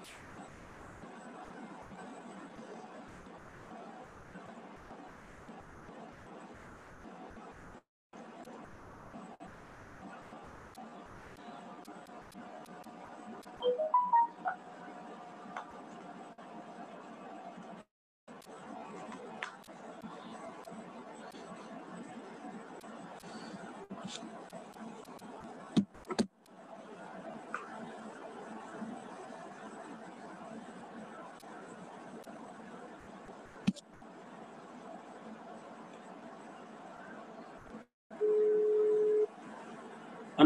you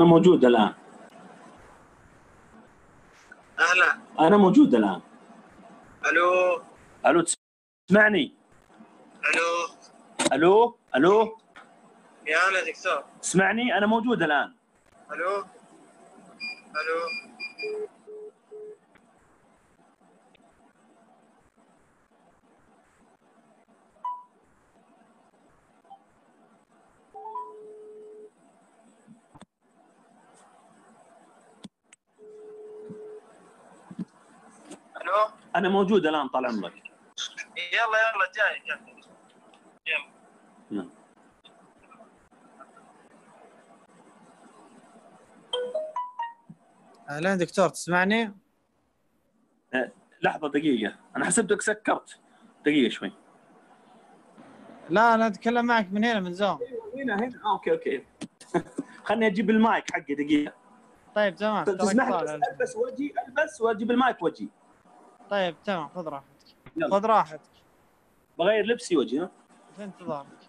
انا موجود الان اهلا انا موجود الان الو الو تسمعني الو الو الو يا هلا دكتور اسمعني انا موجود الان الو الو انا موجود الان طال عمرك يلا يلا جاي يلا نعم. اهلا دكتور تسمعني؟ أه، لحظه دقيقه انا حسبتك سكرت دقيقه شوي لا انا اتكلم معك من هنا من زوم هنا هنا آه، اوكي اوكي خلني اجيب المايك حقي دقيقه طيب تمام طيب، تسمح لي البس وجهي البس واجيب المايك وجهي طيب تمام خذ راحتك خذ راحتك بغير لبسي وجهي في انتظارك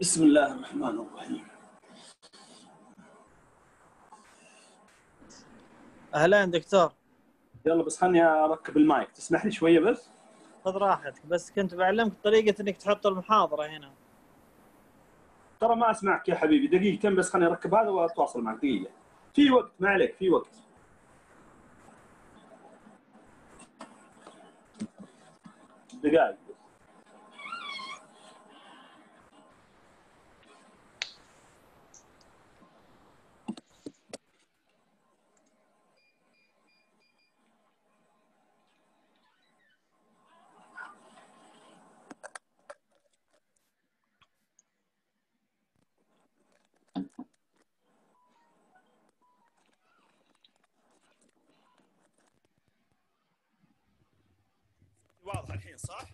بسم الله الرحمن الرحيم اهلين دكتور يلا بس خلني اركب المايك تسمح لي شويه بس خذ راحتك بس كنت بعلمك طريقه انك تحط المحاضره هنا ترى ما اسمعك يا حبيبي دقيقتين بس خلني اركب هذا واتواصل معك دقيقه في وقت ما عليك في وقت دقائق صح؟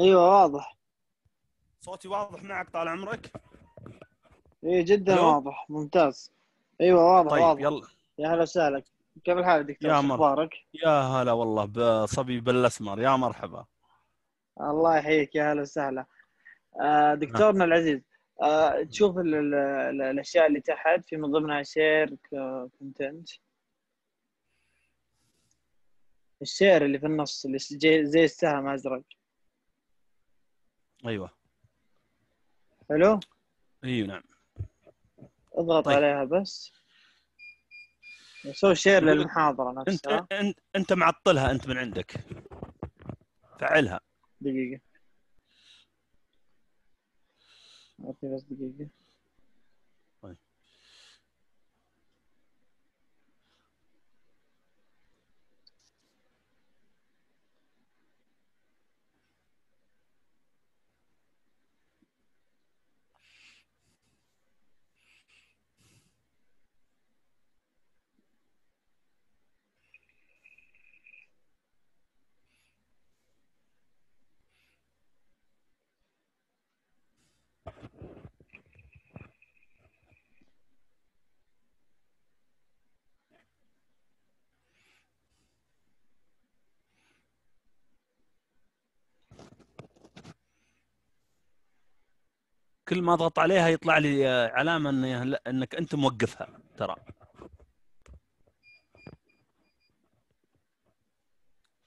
ايوه واضح صوتي واضح معك طال عمرك؟ اي جدا واضح ممتاز ايوه واضح طيب واضح يلا يا هلا وسهلا كيف الحال دكتور يا اخبارك؟ يا هلا والله بصبي بالاسمر يا مرحبا الله يحييك يا هلا وسهلا آه، دكتورنا نعم. العزيز آه، تشوف الاشياء اللي تحت في من ضمنها شير كونتنت السير اللي في النص اللي زي السهم ازرق ايوه حلو ايوه نعم اضغط طيب. عليها بس سو شير للمحاضره نفسها انت انت, انت معطلها انت من عندك فعلها دقيقه اوكي بس دقيقه كل ما اضغط عليها يطلع لي آه، علامه ان انك انت موقفها ترى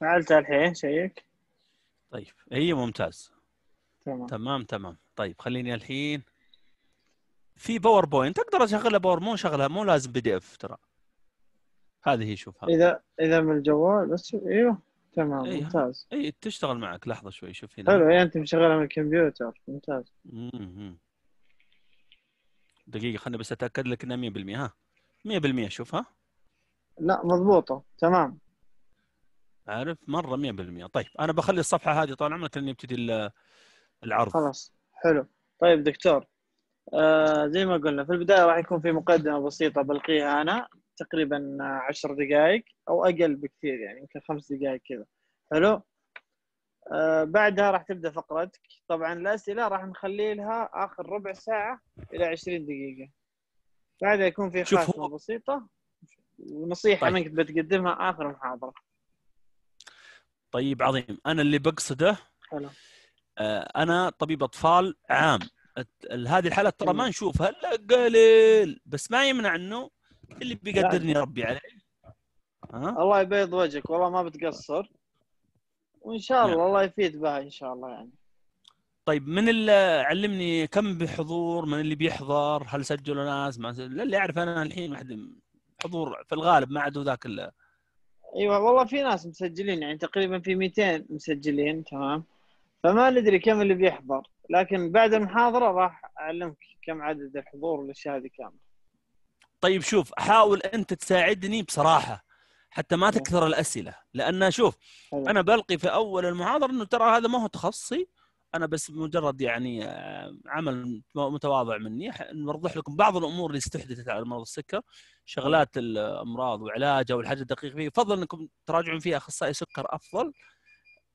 فعلتها الحين شيك طيب هي ممتاز تمام تمام تمام طيب خليني الحين في باوربوينت اقدر اشغلها باور مو شغلها مو لازم بي دي اف ترى هذه هي شوفها اذا اذا من الجوال بس ايوه تمام إيه، ممتاز اي تشتغل معك لحظه شوي شوف هنا حلو يعني انت مشغلها من الكمبيوتر ممتاز مم. دقيقه خليني بس اتاكد لك انها 100% ها 100% شوفها لا مضبوطه تمام عارف مره 100% طيب انا بخلي الصفحه هذه طال عمرك لين يبتدي العرض خلاص حلو طيب دكتور آه زي ما قلنا في البدايه راح يكون في مقدمه بسيطه بلقيها انا تقريبا عشر دقائق او اقل بكثير يعني يمكن خمس دقائق كذا حلو آه، بعدها راح تبدا فقرتك طبعا الاسئله راح نخلي لها اخر ربع ساعه الى 20 دقيقه بعدها يكون في حاجه بسيطه ونصيحه طيب. منك بتقدمها اخر محاضره طيب عظيم انا اللي بقصده حلو آه، انا طبيب اطفال عام هذه الحالات ترى ما نشوفها الا قليل بس ما يمنع انه اللي بيقدرني يعني ربي عليه أه؟ الله يبيض وجهك والله ما بتقصر وان شاء نعم. الله الله يفيد بها ان شاء الله يعني طيب من اللي علمني كم بحضور من اللي بيحضر هل سجلوا ناس ما سجلوا اللي اعرف انا الحين واحد حضور في الغالب ما عاد ذاك ال ايوه والله في ناس مسجلين يعني تقريبا في 200 مسجلين تمام فما ندري كم اللي بيحضر لكن بعد المحاضره راح اعلمك كم عدد الحضور والاشياء هذه كامله طيب شوف حاول انت تساعدني بصراحه حتى ما تكثر الاسئله لان شوف انا بلقي في اول المحاضره انه ترى هذا ما هو تخصصي انا بس مجرد يعني آه، عمل متواضع مني نوضح لكم بعض الامور اللي استحدثت على مرض السكر شغلات الامراض وعلاجها والحاجه الدقيقه فيه فضل انكم تراجعون فيها اخصائي سكر افضل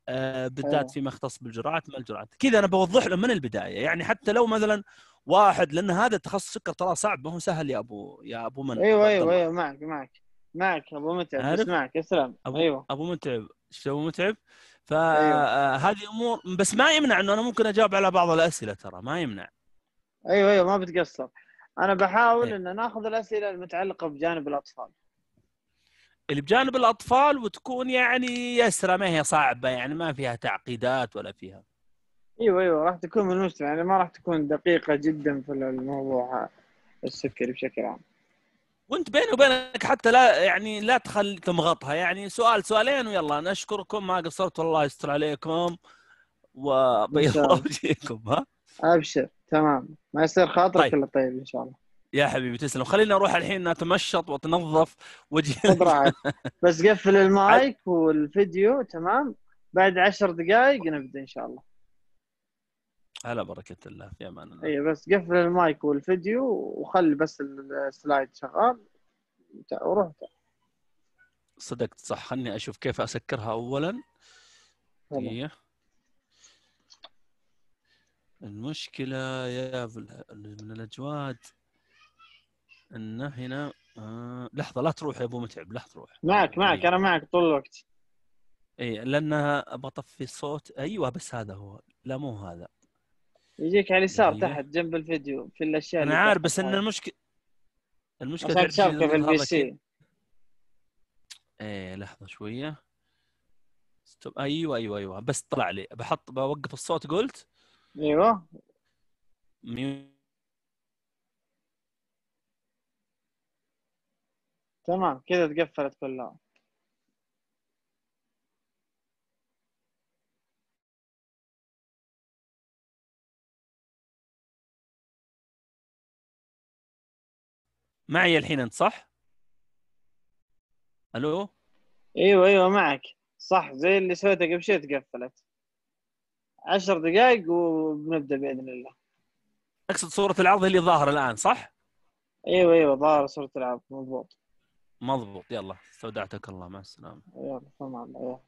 آه، بالذات أيوة. فيما يختص بالجرعات ما الجرعات كذا انا بوضح له من البدايه يعني حتى لو مثلا واحد لان هذا تخصص سكر ترى صعب ما هو سهل يا ابو يا ابو من ايوه ايوه ايوه معك معك معك ابو متعب معك اسلام أبو ايوه ابو متعب شو ابو متعب فهذه أيوة. آه، امور بس ما يمنع انه انا ممكن اجاوب على بعض الاسئله ترى ما يمنع ايوه ايوه ما بتقصر انا بحاول أيوة. ان ناخذ الاسئله المتعلقه بجانب الاطفال اللي بجانب الاطفال وتكون يعني يسرى ما هي صعبه يعني ما فيها تعقيدات ولا فيها ايوه ايوه راح تكون من المجتمع يعني ما راح تكون دقيقه جدا في الموضوع السكري بشكل عام وانت بيني وبينك حتى لا يعني لا تخل تمغطها يعني سؤال سؤالين ويلا نشكركم ما قصرت والله يستر عليكم وبيض وجهكم ها ابشر تمام ما يصير خاطرك طيب. الا طيب ان شاء الله يا حبيبي تسلم خلينا اروح الحين اتمشط واتنظف وجهي طيب، بس قفل المايك والفيديو تمام بعد عشر دقائق نبدا ان شاء الله على بركة الله في امان الله اي بس قفل المايك والفيديو وخلي بس السلايد شغال وروح صدقت صح خلني اشوف كيف اسكرها اولا هي المشكلة يا من الاجواد ان هنا آه لحظه لا تروح يا ابو متعب لا تروح معك معك أي. أيوة. انا معك طول الوقت اي لانها بطفي الصوت ايوه بس هذا هو لا مو هذا يجيك على اليسار أيوة. تحت جنب الفيديو في الاشياء انا عارف بس ان المشكله المشكله في البي سي ايه لحظه شويه ستوب ايوه ايوه ايوه بس طلع لي بحط بوقف الصوت قلت ايوه ميو... تمام كذا تقفلت كلها معي الحين انت صح؟ الو ايوه ايوه معك صح زي اللي سويته قبل شوي تقفلت عشر دقائق وبنبدا باذن الله اقصد صورة العرض اللي ظاهرة الان صح؟ ايوه ايوه ظاهرة صورة العرض مضبوط مضبوط يلا استودعتك الله مع السلامه يلا سلام الله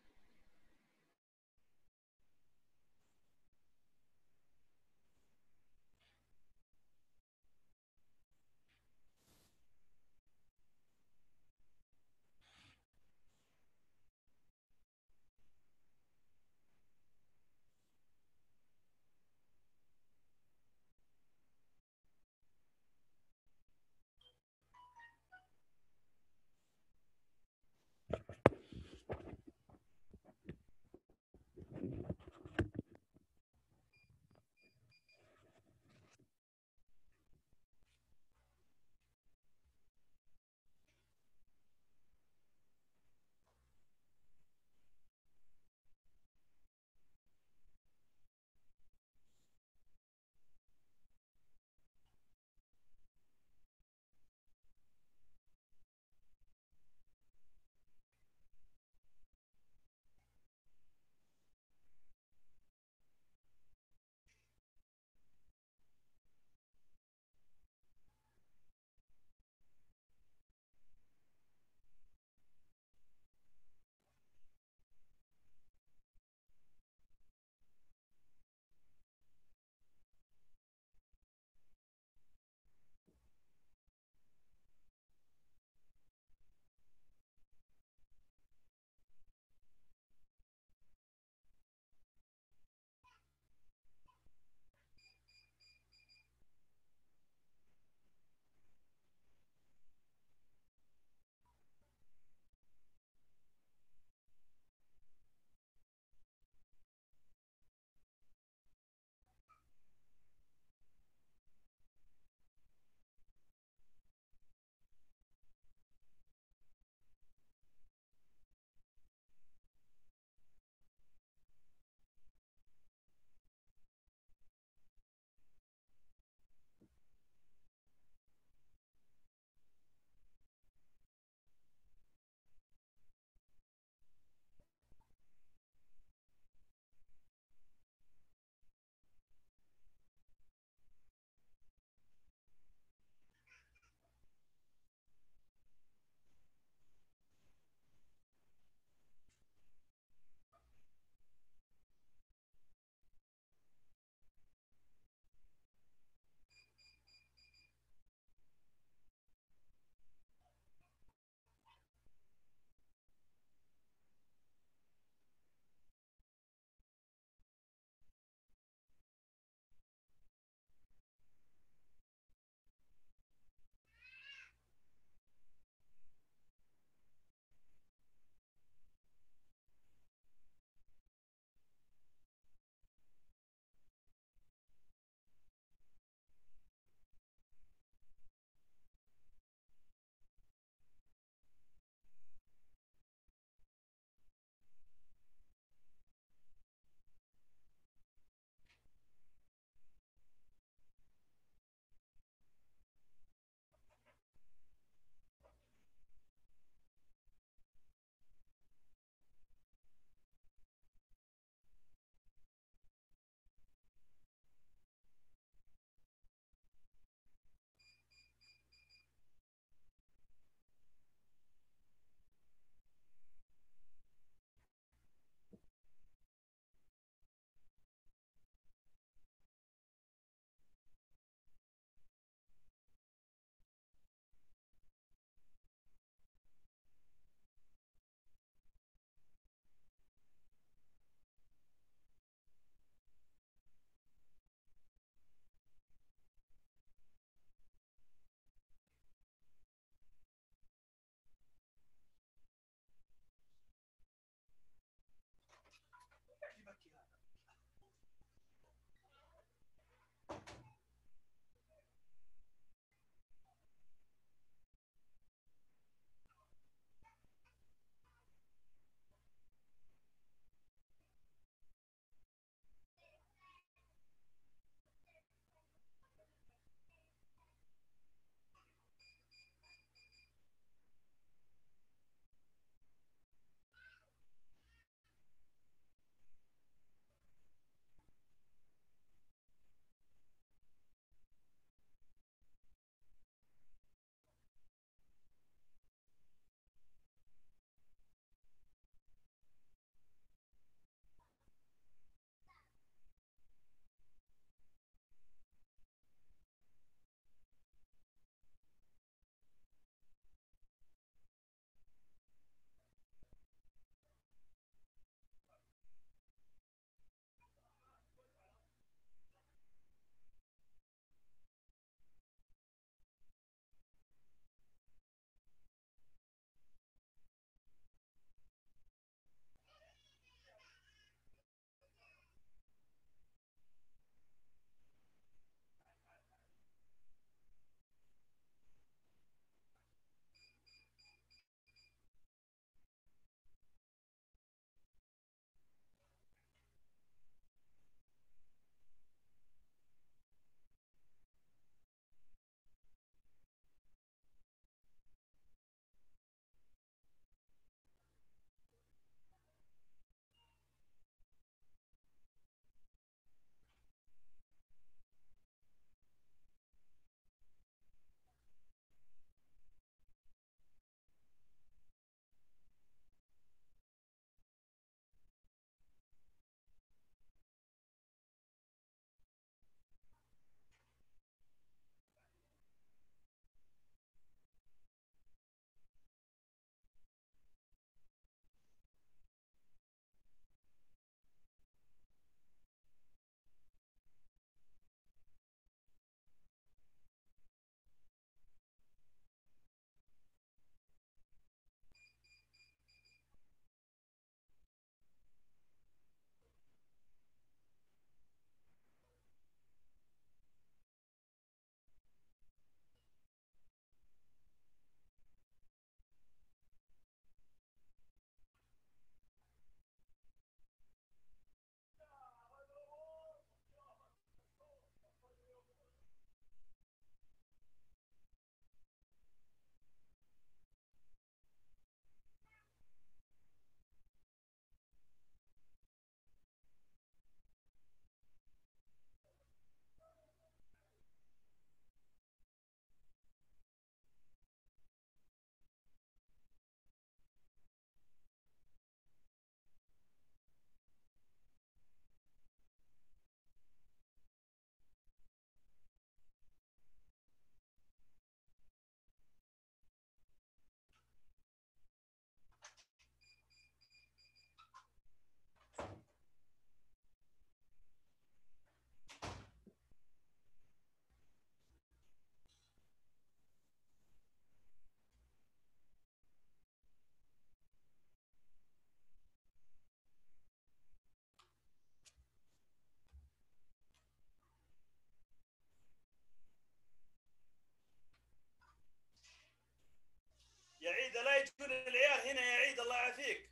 لا يجون العيال هنا يا عيد الله يعافيك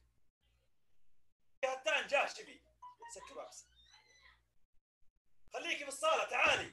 هتان جاه شبي سكر راسك خليكي في الصاله تعالي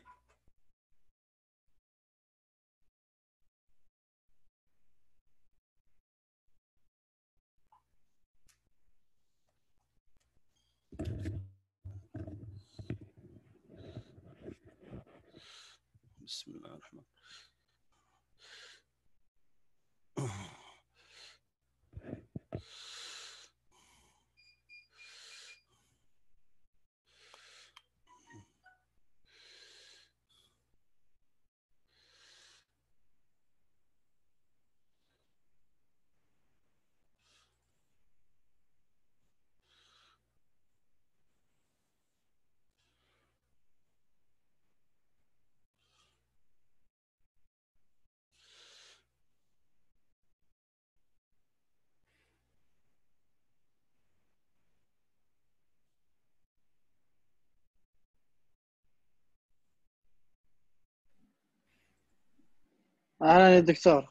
اهلا يا دكتور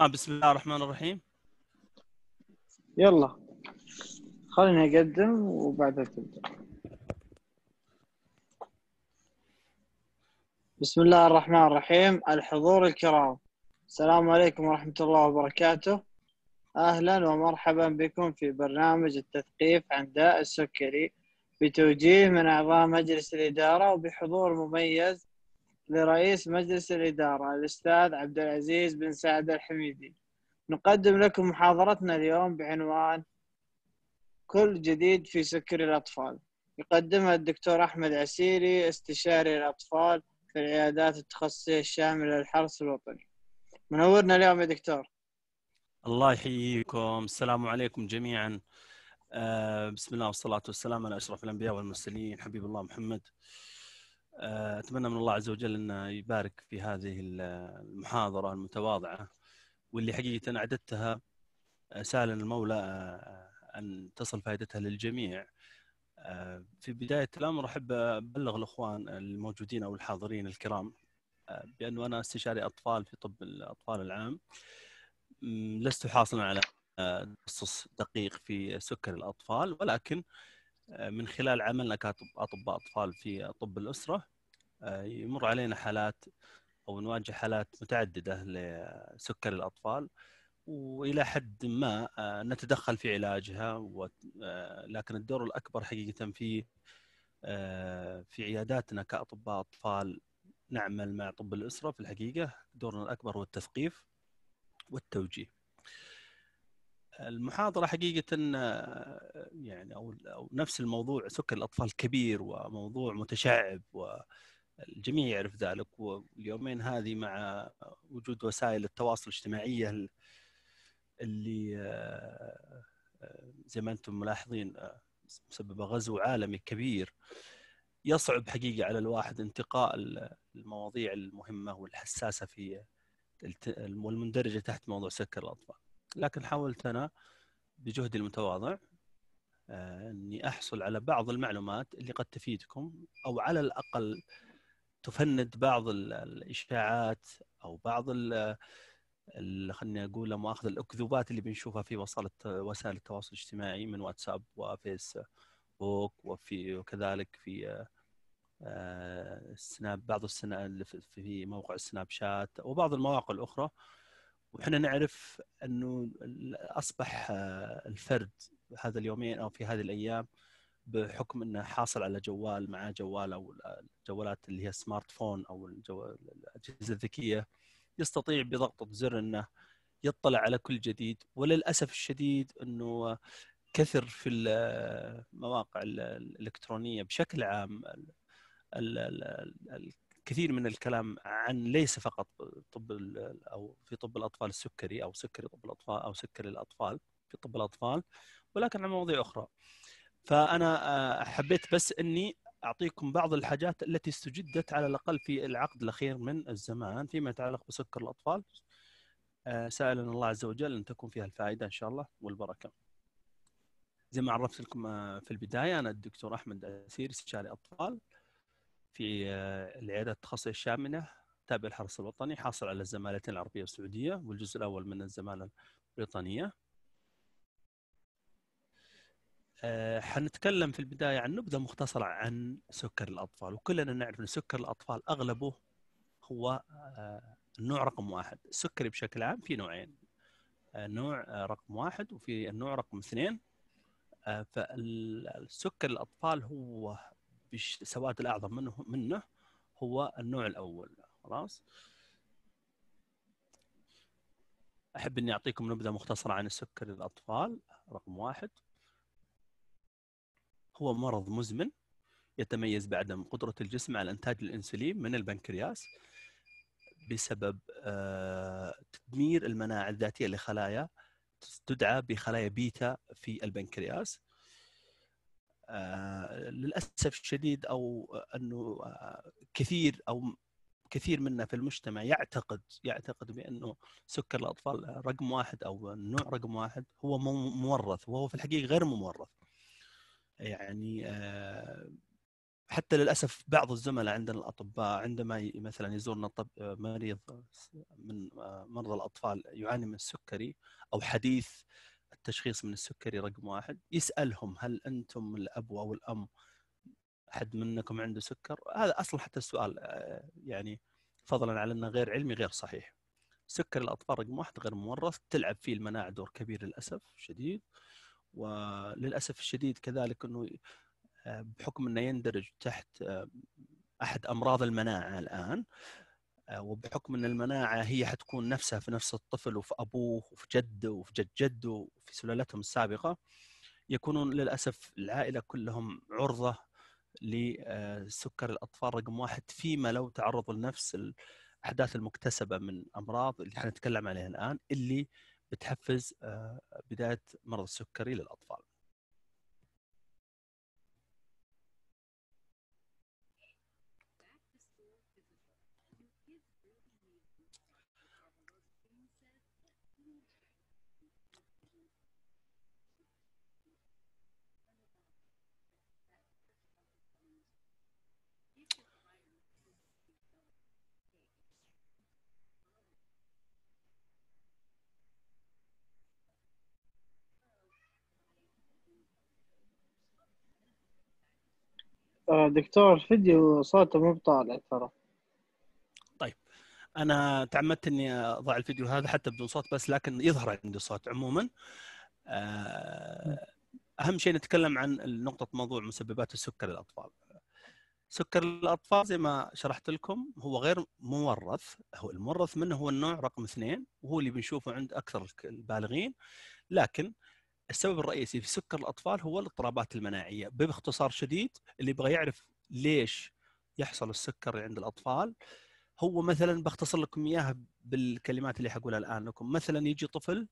ها بسم الله الرحمن الرحيم يلا خليني اقدم وبعدها تبدا بسم الله الرحمن الرحيم الحضور الكرام السلام عليكم ورحمة الله وبركاته أهلا ومرحبا بكم في برنامج التثقيف عن داء السكري بتوجيه من أعضاء مجلس الإدارة وبحضور مميز لرئيس مجلس الإدارة الأستاذ عبد العزيز بن سعد الحميدي نقدم لكم محاضرتنا اليوم بعنوان كل جديد في سكر الأطفال يقدمها الدكتور أحمد عسيري استشاري الأطفال في العيادات التخصصية الشاملة للحرس الوطني منورنا اليوم يا دكتور الله يحييكم السلام عليكم جميعا آه، بسم الله والصلاة والسلام على أشرف الأنبياء والمرسلين حبيب الله محمد آه، اتمنى من الله عز وجل انه يبارك في هذه المحاضره المتواضعه واللي حقيقه انا اعددتها آه، سال المولى آه، ان تصل فائدتها للجميع. في بدايه الامر احب ابلغ الاخوان الموجودين او الحاضرين الكرام بانه انا استشاري اطفال في طب الاطفال العام لست حاصلا على تخصص دقيق في سكر الاطفال ولكن آه، من خلال عملنا كاطباء اطفال في طب الاسره آه، يمر علينا حالات او نواجه حالات متعدده لسكر الاطفال والى حد ما آه، نتدخل في علاجها لكن الدور الاكبر حقيقه في في عياداتنا كاطباء اطفال نعمل مع طب الاسره في الحقيقه دورنا الاكبر هو التثقيف والتوجيه المحاضرة حقيقة آه، يعني أو, أو نفس الموضوع سكر الأطفال كبير وموضوع متشعب والجميع يعرف ذلك واليومين هذه مع وجود وسائل التواصل الاجتماعية اللي آه، زي ما أنتم ملاحظين آه، مسببة غزو عالمي كبير يصعب حقيقة على الواحد انتقاء المواضيع المهمة والحساسة في والمندرجة تحت موضوع سكر الأطفال لكن حاولت انا بجهدي المتواضع آه، اني احصل على بعض المعلومات اللي قد تفيدكم او على الاقل تفند بعض الاشاعات او بعض خليني اقول مؤاخذه الاكذوبات اللي بنشوفها في وسائل وسائل التواصل الاجتماعي من واتساب وفيسبوك وفي وكذلك في آه، سناب بعض السناب في موقع سناب شات وبعض المواقع الاخرى وحنا نعرف انه اصبح آه، الفرد هذا اليومين او في هذه الايام بحكم انه حاصل على جوال معاه جوال او الجوالات آه، اللي هي سمارت فون او الاجهزه الذكيه يستطيع بضغطه زر انه يطلع على كل جديد وللاسف الشديد انه كثر في المواقع آه، الالكترونيه بشكل عام كثير من الكلام عن ليس فقط طب او في طب الاطفال السكري او سكري طب الاطفال او سكري الاطفال في طب الاطفال ولكن عن مواضيع اخرى. فانا آه، حبيت بس اني اعطيكم بعض الحاجات التي استجدت على الاقل في العقد الاخير من الزمان فيما يتعلق بسكر الاطفال. آه، سائلنا الله عز وجل ان تكون فيها الفائده ان شاء الله والبركه. زي ما عرفت لكم آه، في البدايه انا الدكتور احمد اسير استشاري اطفال. في آه، العيادات التخصصية الشاملة تابع الحرس الوطني حاصل على الزمالتين العربية والسعودية والجزء الأول من الزمالة البريطانية آه، حنتكلم في البداية عن نبذة مختصرة عن سكر الأطفال وكلنا نعرف أن سكر الأطفال أغلبه هو النوع آه، رقم واحد السكري بشكل عام في نوعين نوع رقم واحد وفي النوع رقم اثنين فالسكر الأطفال هو السواد الاعظم منه منه هو النوع الاول خلاص احب اني اعطيكم نبذه مختصره عن السكري للاطفال رقم واحد هو مرض مزمن يتميز بعدم قدرة الجسم على إنتاج الأنسولين من البنكرياس بسبب آه، تدمير المناعة الذاتية لخلايا تدعى بخلايا بيتا في البنكرياس آه، للاسف الشديد او انه آه، كثير او كثير منا في المجتمع يعتقد يعتقد بانه سكر الاطفال رقم واحد او النوع رقم واحد هو مورث وهو في الحقيقه غير مورث. يعني آه، حتى للاسف بعض الزملاء عندنا الاطباء عندما مثلا يزورنا مريض من مرضى الاطفال يعاني من السكري او حديث التشخيص من السكري رقم واحد يسالهم هل انتم الاب او الام حد منكم عنده سكر هذا اصلا حتى السؤال آه، يعني فضلا على انه غير علمي غير صحيح سكر الاطفال رقم واحد غير مورث تلعب فيه المناعه دور كبير للاسف شديد وللاسف الشديد كذلك انه آه، بحكم انه يندرج تحت آه، احد امراض المناعه الان آه، وبحكم ان المناعه هي حتكون نفسها في نفس الطفل وفي ابوه وفي جده وفي جد جده وفي سلالتهم السابقه يكونون للاسف العائله كلهم عرضه لسكر آه، الاطفال رقم واحد فيما لو تعرضوا لنفس الاحداث المكتسبه من امراض اللي حنتكلم عليها الان اللي بتحفز آه، بدايه مرض السكري للاطفال. آه، دكتور الفيديو صوته مو طالع ترى طيب انا تعمدت اني اضع الفيديو هذا حتى بدون صوت بس لكن يظهر عندي صوت عموما آه، اهم شيء نتكلم عن نقطه موضوع مسببات السكر للاطفال سكر الاطفال زي ما شرحت لكم هو غير مورث هو المورث منه هو النوع رقم اثنين وهو اللي بنشوفه عند اكثر البالغين لكن السبب الرئيسي في سكر الاطفال هو الاضطرابات المناعيه باختصار شديد اللي يبغى يعرف ليش يحصل السكر عند الاطفال هو مثلا بختصر لكم اياها بالكلمات اللي حقولها الان لكم مثلا يجي طفل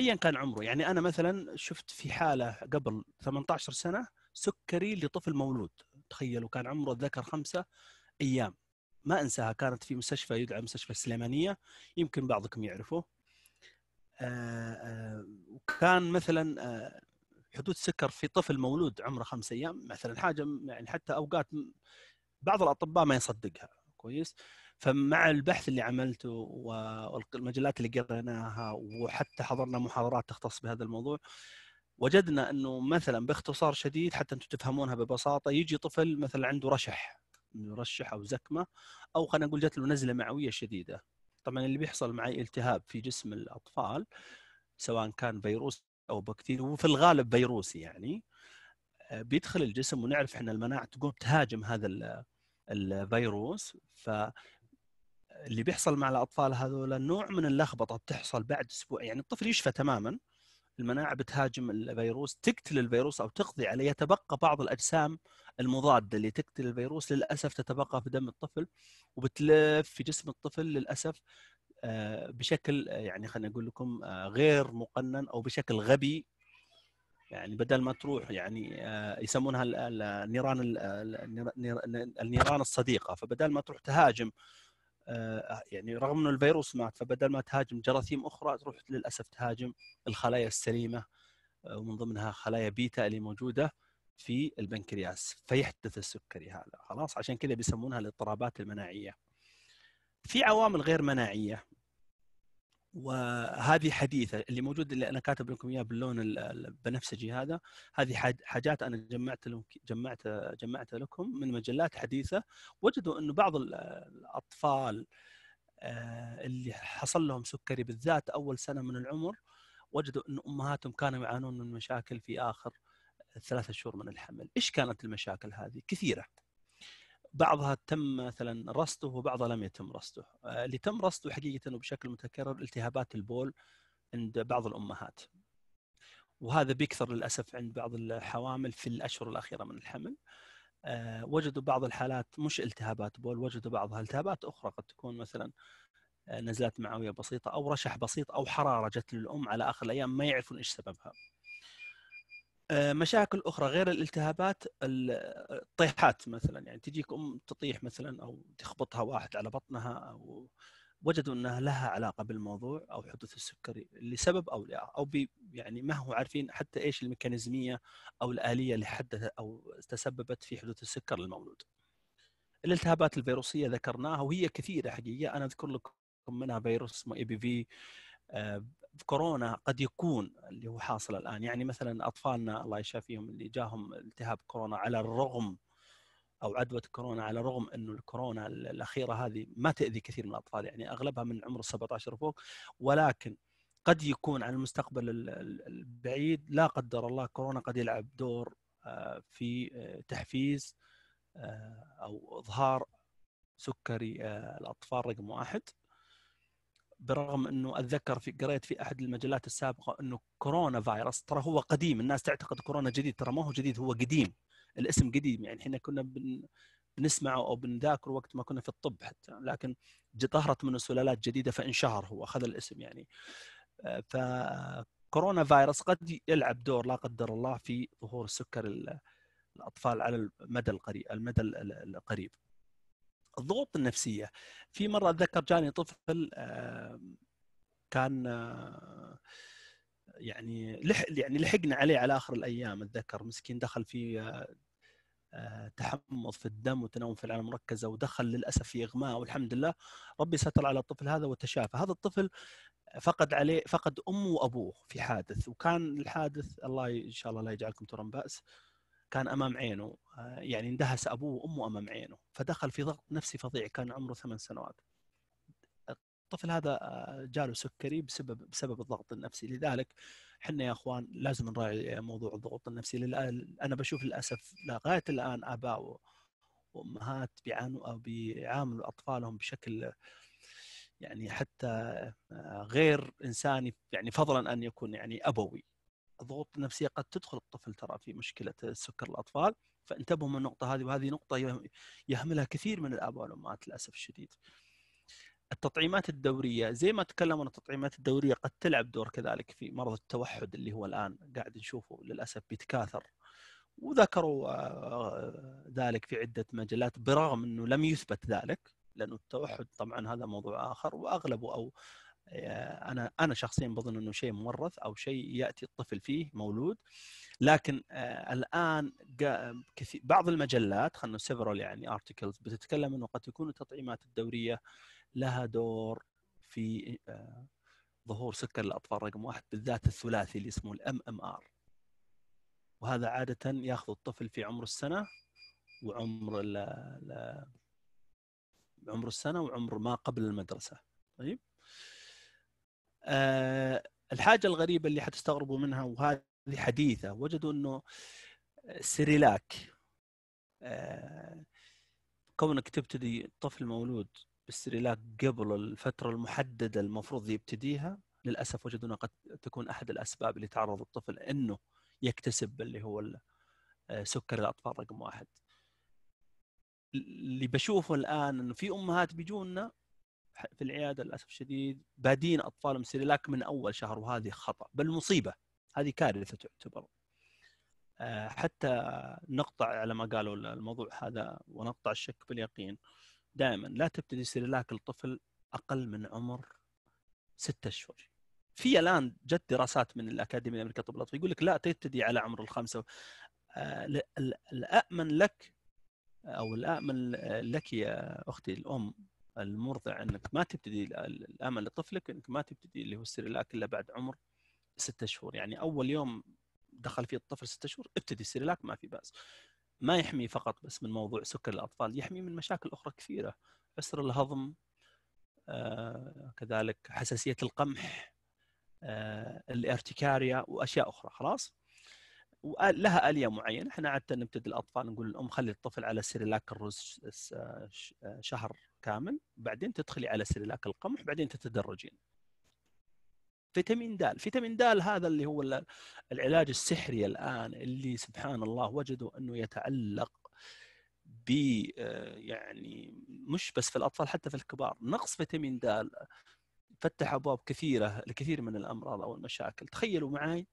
ايا كان عمره يعني انا مثلا شفت في حاله قبل 18 سنه سكري لطفل مولود تخيلوا كان عمره ذكر خمسة ايام ما انساها كانت في مستشفى يدعى مستشفى السليمانيه يمكن بعضكم يعرفه آآ آه، آآ آه، كان مثلا آه، حدود سكر في طفل مولود عمره خمس ايام مثلا حاجه يعني حتى اوقات بعض الاطباء ما يصدقها كويس فمع البحث اللي عملته والمجلات اللي قريناها وحتى حضرنا محاضرات تختص بهذا الموضوع وجدنا انه مثلا باختصار شديد حتى انتم تفهمونها ببساطه يجي طفل مثلا عنده رشح رشح او زكمه او خلينا نقول جات له نزله معويه شديده طبعا اللي بيحصل معي التهاب في جسم الاطفال سواء كان فيروس او بكتيريا وفي الغالب فيروسي يعني آه، بيدخل الجسم ونعرف احنا المناعه تقوم تهاجم هذا الفيروس ف اللي بيحصل مع الاطفال هذول نوع من اللخبطه بتحصل بعد اسبوع يعني الطفل يشفى تماما المناعه بتهاجم الفيروس تقتل الفيروس او تقضي عليه يتبقى بعض الاجسام المضاده اللي تقتل الفيروس للاسف تتبقى في دم الطفل وبتلف في جسم الطفل للاسف آه، بشكل آه، يعني خلينا اقول لكم آه، غير مقنن او بشكل غبي يعني بدل ما تروح يعني يسمونها النيران النيران الصديقه فبدل ما تروح تهاجم يعني رغم انه الفيروس مات فبدل ما تهاجم جراثيم اخرى تروح للاسف تهاجم الخلايا السليمه ومن ضمنها خلايا بيتا اللي موجوده في البنكرياس فيحدث السكري هذا خلاص عشان كذا بيسمونها الاضطرابات المناعيه في عوامل غير مناعيه وهذه حديثه اللي موجود اللي انا كاتب لكم اياه باللون البنفسجي هذا هذه حاجات انا جمعت لهم جمعت جمعتها لكم من مجلات حديثه وجدوا انه بعض الاطفال آه، اللي حصل لهم سكري بالذات اول سنه من العمر وجدوا ان امهاتهم كانوا يعانون من مشاكل في اخر ثلاثة شهور من الحمل ايش كانت المشاكل هذه كثيره بعضها تم مثلا رصده وبعضها لم يتم رصده آه، اللي تم رصده حقيقه وبشكل متكرر التهابات البول عند بعض الامهات وهذا بيكثر للاسف عند بعض الحوامل في الاشهر الاخيره من الحمل آه، وجدوا بعض الحالات مش التهابات بول وجدوا بعضها التهابات اخرى قد تكون مثلا آه، نزلات معويه بسيطه او رشح بسيط او حراره جت للام على اخر الايام ما يعرفون ايش سببها. آه، مشاكل اخرى غير الالتهابات الطيحات مثلا يعني تجيك ام تطيح مثلا او تخبطها واحد على بطنها او وجدوا انها لها علاقه بالموضوع او حدوث السكري لسبب او لا او يعني ما هو عارفين حتى ايش الميكانيزميه او الاليه اللي حدثت او تسببت في حدوث السكر للمولود. الالتهابات الفيروسيه ذكرناها وهي كثيره حقيقه انا اذكر لكم منها فيروس اسمه اي بي في كورونا قد يكون اللي هو حاصل الان يعني مثلا اطفالنا الله يشافيهم اللي جاهم التهاب كورونا على الرغم او عدوى كورونا على الرغم انه الكورونا الاخيره هذه ما تاذي كثير من الاطفال يعني اغلبها من عمر 17 وفوق ولكن قد يكون على المستقبل البعيد لا قدر الله كورونا قد يلعب دور آه، في آه، تحفيز آه، او اظهار سكري الاطفال رقم واحد برغم انه اتذكر في قريت في احد المجلات السابقه انه كورونا فيروس ترى هو قديم الناس تعتقد كورونا جديد ترى ما هو جديد هو قديم الاسم قديم يعني احنا كنا بن بنسمعه او بنذاكره وقت ما كنا في الطب حتى لكن ظهرت منه سلالات جديده فانشهر هو اخذ الاسم يعني آه، فكورونا فيروس قد يلعب دور لا قدر الله في ظهور سكر الاطفال على المدى القريب المدى القريب الضغوط النفسيه في مره اتذكر جاني طفل كان يعني لح يعني لحقنا عليه على اخر الايام اتذكر مسكين دخل في آه، آه، تحمض في الدم وتنوم في العين المركزه ودخل للاسف في اغماء والحمد لله ربي ستر على الطفل هذا وتشافى هذا الطفل فقد عليه فقد امه وابوه في حادث وكان الحادث الله ان شاء الله لا يجعلكم ترى بأس كان امام عينه آه، يعني اندهس ابوه وامه امام عينه فدخل في ضغط نفسي فظيع كان عمره ثمان سنوات الطفل هذا آه، جاله سكري بسبب بسبب الضغط النفسي لذلك احنا يا اخوان لازم نراعي موضوع الضغوط النفسي انا بشوف للاسف لغايه الان اباء وامهات بيعانوا او بيعاملوا اطفالهم بشكل يعني حتى آه، غير انساني يعني فضلا ان يكون يعني ابوي ضغوط نفسيه قد تدخل الطفل ترى في مشكله سكر الاطفال فانتبهوا من النقطه هذه وهذه نقطه يهملها كثير من الاباء والامهات للاسف الشديد. التطعيمات الدوريه زي ما تكلمنا التطعيمات الدوريه قد تلعب دور كذلك في مرض التوحد اللي هو الان قاعد نشوفه للاسف بيتكاثر وذكروا آه، ذلك في عده مجلات برغم انه لم يثبت ذلك لانه التوحد طبعا هذا موضوع اخر واغلب او آه، انا انا شخصيا بظن انه شيء مورث او شيء ياتي الطفل فيه مولود لكن آه، الان بعض المجلات خلينا سيفرال يعني ارتكلز بتتكلم انه قد تكون التطعيمات الدوريه لها دور في آه، ظهور سكر الاطفال رقم واحد بالذات الثلاثي اللي اسمه الام ام ار وهذا عاده ياخذ الطفل في عمر السنه وعمر عمر السنه وعمر ما قبل المدرسه طيب أه الحاجه الغريبه اللي حتستغربوا منها وهذه حديثه وجدوا انه سريلاك أه كونك تبتدي طفل مولود بالسريلاك قبل الفتره المحدده المفروض يبتديها للاسف وجدوا انها قد تكون احد الاسباب اللي تعرض الطفل انه يكتسب اللي هو آه، سكر الاطفال رقم واحد اللي بشوفه الان انه في امهات بيجونا في العياده للاسف الشديد بادين اطفالهم سيريلاك من اول شهر وهذه خطا بل مصيبه هذه كارثه تعتبر آه، حتى نقطع على ما قالوا الموضوع هذا ونقطع الشك باليقين دائما لا تبتدي سريلاك الطفل اقل من عمر ستة اشهر في الان جت دراسات من الاكاديميه الامريكيه للطب الاطفال يقول لك لا تبتدي على عمر الخمسه آه، الامن لك او الامن لك يا اختي الام المرضع انك ما تبتدي الامل لطفلك انك ما تبتدي اللي هو السريلاك الا بعد عمر ستة شهور يعني اول يوم دخل فيه الطفل ستة شهور ابتدي سريلاك ما في باس ما يحمي فقط بس من موضوع سكر الاطفال يحمي من مشاكل اخرى كثيره عسر الهضم آه، كذلك حساسيه القمح آه، الارتكاريا واشياء اخرى خلاص ولها اليه معينه احنا عاده نبتدي الاطفال نقول الام خلي الطفل على سريلاك الرز آه، آه، شهر كامل بعدين تدخلي على سليلاك القمح بعدين تتدرجين فيتامين د فيتامين د هذا اللي هو العلاج السحري الان اللي سبحان الله وجدوا انه يتعلق ب آه، يعني مش بس في الاطفال حتى في الكبار نقص فيتامين د فتح ابواب كثيره لكثير من الامراض او المشاكل تخيلوا معي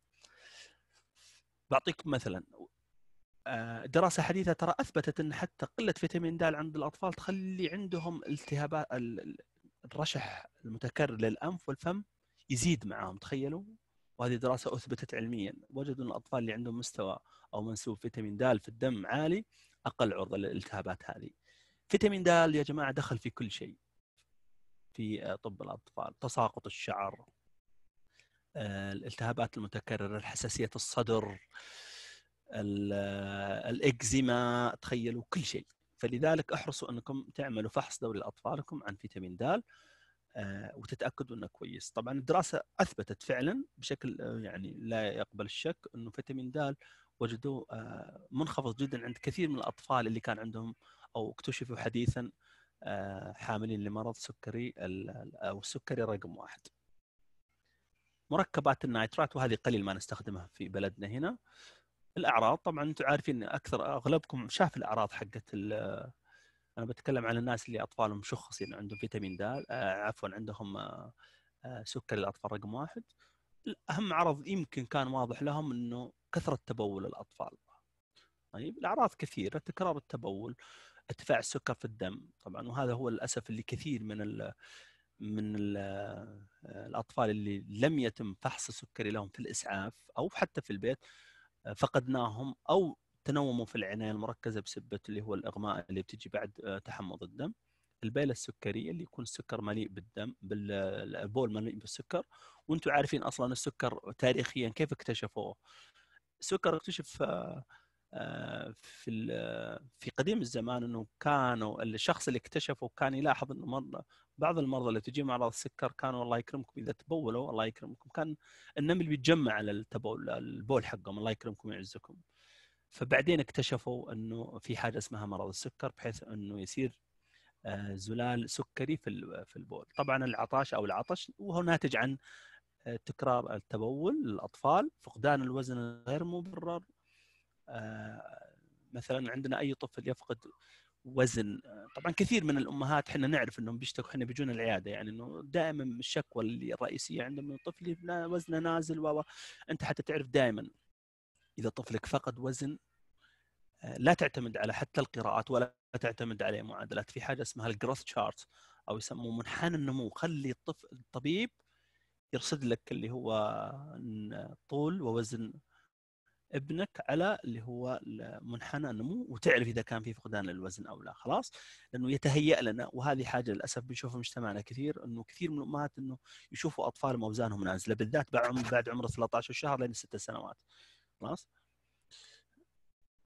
بعطيك مثلا آه، دراسه حديثه ترى اثبتت ان حتى قله فيتامين د عند الاطفال تخلي عندهم التهابات الرشح المتكرر للانف والفم يزيد معاهم تخيلوا وهذه دراسه اثبتت علميا وجدوا ان الاطفال اللي عندهم مستوى او منسوب فيتامين د في الدم عالي اقل عرضه للالتهابات هذه فيتامين د يا جماعه دخل في كل شيء في آه، طب الاطفال تساقط الشعر آه، الالتهابات المتكرره الحساسيه الصدر الاكزيما تخيلوا كل شيء فلذلك احرصوا انكم تعملوا فحص دوري لاطفالكم عن فيتامين د آه، وتتاكدوا انه كويس طبعا الدراسه اثبتت فعلا بشكل آه، يعني لا يقبل الشك انه فيتامين د وجدوه آه، منخفض جدا عند كثير من الاطفال اللي كان عندهم او اكتشفوا حديثا حاملين لمرض سكري او السكري رقم واحد. مركبات النيترات وهذه قليل ما نستخدمها في بلدنا هنا الاعراض طبعا انتم عارفين اكثر اغلبكم شاف الاعراض حقت انا بتكلم عن الناس اللي اطفالهم مشخصين عندهم فيتامين د آه، عفوا عندهم آه، آه، سكر الاطفال رقم واحد اهم عرض يمكن كان واضح لهم انه كثره تبول الاطفال طيب الاعراض كثيره تكرار التبول ارتفاع السكر في الدم طبعا وهذا هو للاسف اللي كثير من الـ من الـ الاطفال اللي لم يتم فحص السكري لهم في الاسعاف او حتى في البيت فقدناهم او تنوموا في العنايه المركزه بسبه اللي هو الاغماء اللي بتجي بعد آه، تحمض الدم البيله السكريه اللي يكون السكر مليء بالدم بالبول مليء بالسكر وانتم عارفين اصلا السكر تاريخيا كيف اكتشفوه السكر اكتشف آه، آه، في آه، في قديم الزمان انه كانوا الشخص اللي اكتشفه كان يلاحظ انه مرض بعض المرضى اللي تجيهم اعراض السكر كانوا الله يكرمكم اذا تبولوا الله يكرمكم كان النمل بيتجمع على التبول البول حقهم الله يكرمكم ويعزكم فبعدين اكتشفوا انه في حاجه اسمها مرض السكر بحيث انه يصير آه، زلال سكري في في البول طبعا العطاش او العطش وهو ناتج عن تكرار التبول للاطفال فقدان الوزن غير مبرر آه، مثلا عندنا اي طفل يفقد وزن آه، طبعا كثير من الامهات احنا نعرف انهم بيشتكوا احنا بيجون العياده يعني انه دائما الشكوى الرئيسيه عندهم من طفلي وزنه نازل و انت حتى تعرف دائما اذا طفلك فقد وزن آه، لا تعتمد على حتى القراءات ولا تعتمد عليه معادلات في حاجه اسمها الجروث شارت او يسموه منحنى النمو خلي الطفل الطبيب يرصد لك اللي هو طول ووزن ابنك على اللي هو منحنى النمو وتعرف اذا كان في فقدان للوزن او لا خلاص لانه يتهيأ لنا وهذه حاجه للاسف بنشوفها في مجتمعنا كثير انه كثير من الامهات انه يشوفوا اطفالهم اوزانهم نازله بالذات بعد عمر بعد عمر 13 شهر لين ست سنوات خلاص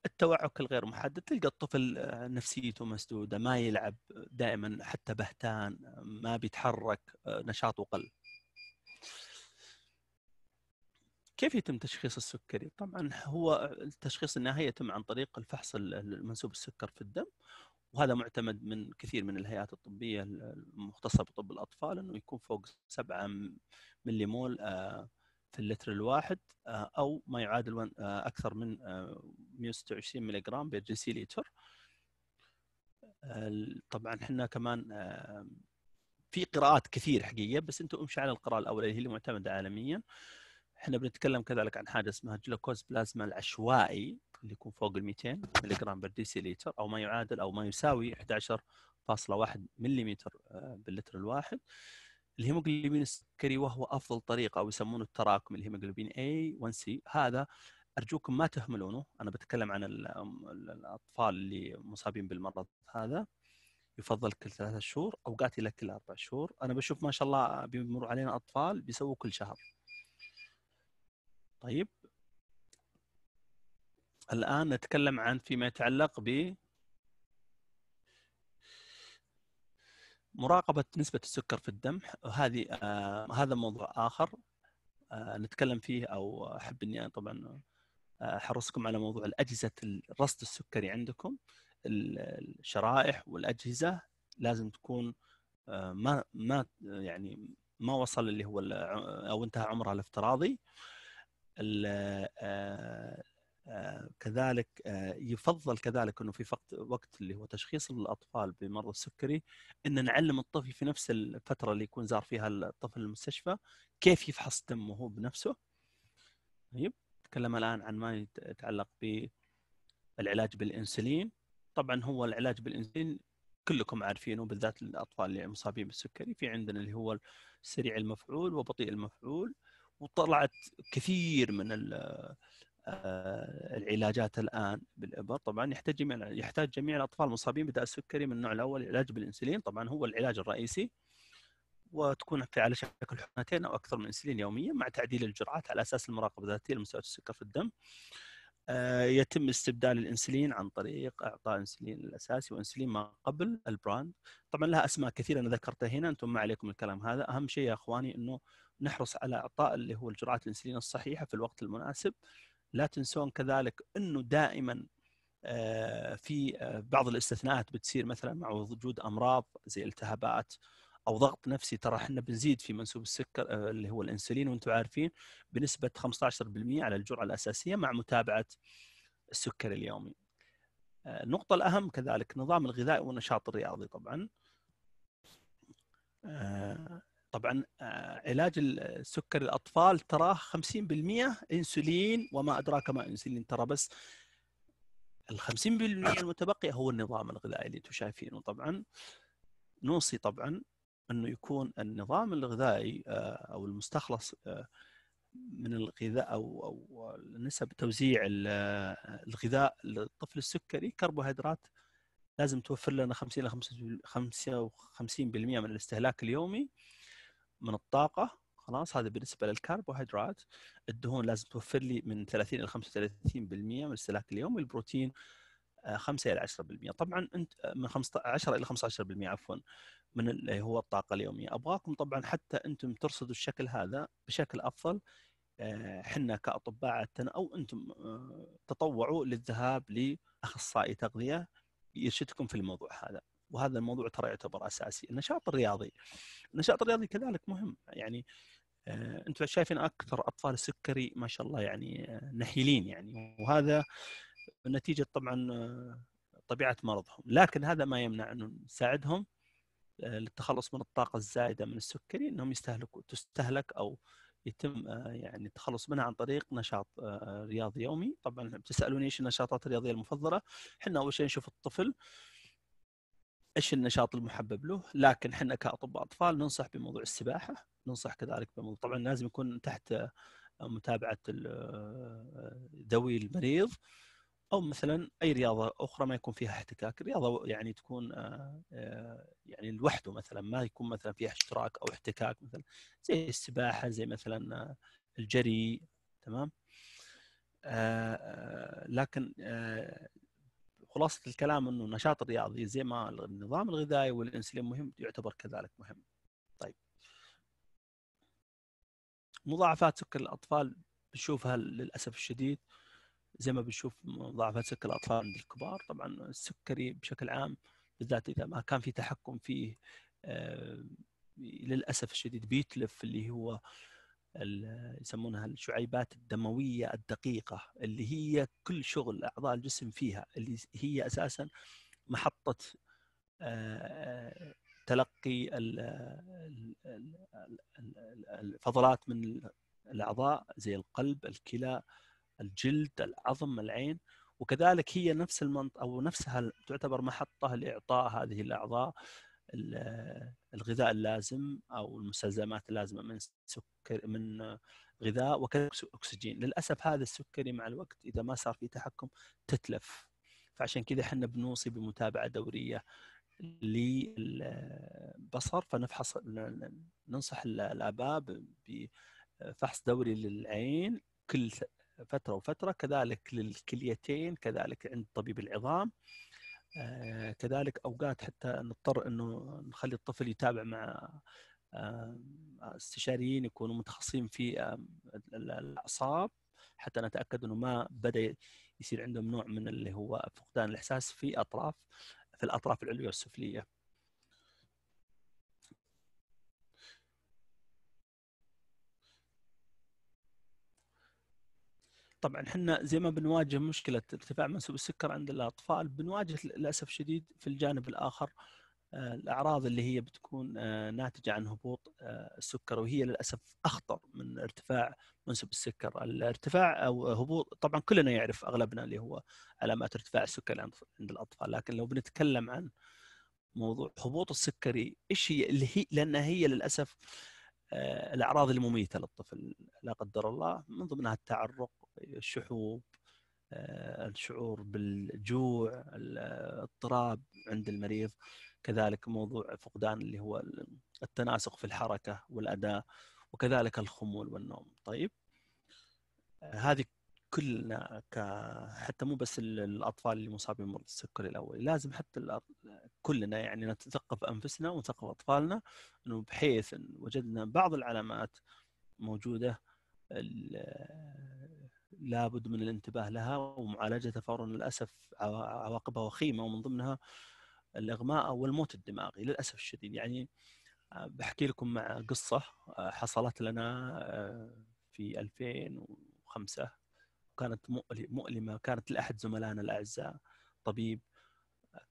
التوعك الغير محدد تلقى الطفل آه، نفسيته مسدوده ما يلعب آه، دائما حتى بهتان آه، ما بيتحرك نشاطه قل كيف يتم تشخيص السكري؟ طبعا هو التشخيص النهائي يتم عن طريق الفحص المنسوب السكر في الدم وهذا معتمد من كثير من الهيئات الطبيه المختصه بطب الاطفال انه يكون فوق 7 ملي مول آه، في اللتر الواحد آه، او ما يعادل آه، اكثر من 126 ملي جرام بيرجسي لتر طبعا احنا كمان في قراءات كثير حقيقه بس انتم امشوا على القراءه الاولى اللي هي المعتمده عالميا احنا بنتكلم كذلك عن حاجه اسمها جلوكوز بلازما العشوائي اللي يكون فوق ال 200 ملغ بر ديسيليتر او ما يعادل او ما يساوي 11.1 ملم آه، باللتر الواحد الهيموجلوبين السكري وهو افضل طريقه او يسمونه التراكم الهيموجلوبين A1C هذا ارجوكم ما تهملونه انا بتكلم عن الاطفال اللي مصابين بالمرض هذا يفضل كل ثلاثة شهور اوقات الى كل اربع شهور انا بشوف ما شاء الله بيمروا علينا اطفال بيسووا كل شهر طيب الآن نتكلم عن فيما يتعلق ب مراقبة نسبة السكر في الدم هذه آه هذا موضوع آخر آه نتكلم فيه أو أحب إني طبعا آه، أحرصكم على موضوع الأجهزة الرصد السكري عندكم الشرائح والأجهزة لازم تكون آه ما ما يعني ما وصل اللي هو او انتهى عمرها الافتراضي آه، آه، كذلك آه، يفضل كذلك انه في وقت اللي هو تشخيص الاطفال بمرض السكري ان نعلم الطفل في نفس الفتره اللي يكون زار فيها الطفل المستشفى كيف يفحص دمه هو بنفسه طيب نتكلم الان عن ما يتعلق بالعلاج بالانسولين طبعا هو العلاج بالانسولين كلكم عارفينه بالذات الاطفال اللي مصابين بالسكري في عندنا اللي هو السريع المفعول وبطيء المفعول وطلعت كثير من آه، العلاجات الان بالابر طبعا يحتاج جميع يحتاج جميع الاطفال المصابين بداء السكري من النوع الاول العلاج بالانسولين طبعا هو العلاج الرئيسي وتكون في على شكل حقنتين او اكثر من انسولين يوميا مع تعديل الجرعات على اساس المراقبه الذاتيه لمستويات السكر في الدم. آه، يتم استبدال الانسولين عن طريق اعطاء انسولين الاساسي وانسولين ما قبل البراند طبعا لها اسماء كثيره انا ذكرتها هنا انتم ما عليكم الكلام هذا اهم شيء يا اخواني انه نحرص على اعطاء اللي هو الجرعات الانسولين الصحيحه في الوقت المناسب لا تنسون كذلك انه دائما آه، في آه، بعض الاستثناءات بتصير مثلا مع وجود امراض زي التهابات او ضغط نفسي ترى احنا بنزيد في منسوب السكر آه، اللي هو الانسولين وانتم عارفين بنسبه 15% على الجرعه الاساسيه مع متابعه السكر اليومي. آه، النقطة الأهم كذلك النظام الغذائي والنشاط الرياضي طبعا آه، طبعا علاج السكر الأطفال تراه 50% إنسولين وما أدراك ما إنسولين ترى بس ال 50% المتبقية هو النظام الغذائي اللي أنتم شايفينه طبعا نوصي طبعا انه يكون النظام الغذائي آه، او المستخلص آه، من الغذاء او او نسب توزيع آه، الغذاء للطفل السكري كربوهيدرات لازم توفر لنا 50 الى 55% من الاستهلاك اليومي من الطاقه خلاص هذا بالنسبه للكربوهيدرات الدهون لازم توفر لي من 30 الى 35% من الاستهلاك اليومي البروتين 5 الى 10% طبعا انت من 15 10 الى 15% عفوا من اللي هو الطاقه اليوميه ابغاكم طبعا حتى انتم ترصدوا الشكل هذا بشكل افضل آه، حنا كاطباء او انتم آه، تطوعوا للذهاب لاخصائي تغذيه يرشدكم في الموضوع هذا وهذا الموضوع ترى يعتبر اساسي النشاط الرياضي النشاط الرياضي كذلك مهم يعني آه، انتم شايفين اكثر اطفال السكري ما شاء الله يعني نحيلين يعني وهذا نتيجه طبعا طبيعه مرضهم لكن هذا ما يمنع انه نساعدهم آه، للتخلص من الطاقه الزائده من السكري انهم يستهلكوا تستهلك او يتم آه، يعني التخلص منها عن طريق نشاط آه، رياضي يومي طبعا بتسالوني ايش النشاطات الرياضيه المفضله احنا اول شيء نشوف الطفل ايش النشاط المحبب له لكن احنا كاطباء اطفال ننصح بموضوع السباحه ننصح كذلك بموضوع طبعا لازم يكون تحت متابعه ذوي المريض او مثلا اي رياضه اخرى ما يكون فيها احتكاك رياضه يعني تكون آه، آه، يعني لوحده مثلا ما يكون مثلا فيها اشتراك او احتكاك مثلا زي السباحه زي مثلا آه، الجري تمام لكن خلاصه الكلام انه النشاط الرياضي زي ما النظام الغذائي والانسولين مهم يعتبر كذلك مهم طيب مضاعفات سكر الاطفال بنشوفها للاسف الشديد زي ما بنشوف مضاعفات سكر الاطفال عند الكبار طبعا السكري بشكل عام بالذات اذا ما كان في تحكم فيه آه، للاسف الشديد بيتلف اللي هو يسمونها الشعيبات الدمويه الدقيقه اللي هي كل شغل اعضاء الجسم فيها اللي هي اساسا محطه آه، آه، تلقي الفضلات من الاعضاء زي القلب الكلى الجلد العظم العين وكذلك هي نفس المنطقة أو نفسها تعتبر محطة لإعطاء هذه الأعضاء الغذاء اللازم أو المستلزمات اللازمة من سكر من غذاء وكذلك أكسجين للأسف هذا السكري مع الوقت إذا ما صار في تحكم تتلف فعشان كذا احنا بنوصي بمتابعة دورية للبصر فنفحص ننصح الآباء بفحص دوري للعين كل فتره وفتره كذلك للكليتين كذلك عند طبيب العظام آه، كذلك اوقات حتى نضطر انه نخلي الطفل يتابع مع آه، استشاريين يكونوا متخصصين في آه، الاعصاب حتى نتاكد انه ما بدا يصير عندهم نوع من اللي هو فقدان الاحساس في اطراف في الاطراف العليا والسفليه. طبعا احنا زي ما بنواجه مشكله ارتفاع منسوب السكر عند الاطفال بنواجه للاسف شديد في الجانب الاخر آه، الاعراض اللي هي بتكون آه، ناتجه عن هبوط آه، السكر وهي للاسف اخطر من ارتفاع منسوب السكر، الارتفاع او هبوط طبعا كلنا يعرف اغلبنا اللي هو علامات ارتفاع السكر عند الاطفال، لكن لو بنتكلم عن موضوع هبوط السكري ايش هي اللي هي لانها هي للاسف الاعراض المميته للطفل لا قدر الله من ضمنها التعرق الشحوب آه، الشعور بالجوع الاضطراب عند المريض كذلك موضوع فقدان اللي هو التناسق في الحركه والاداء وكذلك الخمول والنوم طيب آه، هذه كلنا ك... حتى مو بس الاطفال اللي مصابين بمرض السكري الاولي لازم حتى الأط... كلنا يعني نثقف انفسنا ونثقف اطفالنا انه بحيث إن وجدنا بعض العلامات موجوده ال... لابد من الانتباه لها ومعالجتها فورا للاسف عواقبها وخيمه ومن ضمنها الاغماء او الموت الدماغي للاسف الشديد يعني آه، بحكي لكم مع قصه آه، حصلت لنا آه، في 2005 وكانت مؤلمه كانت لاحد زملائنا الاعزاء طبيب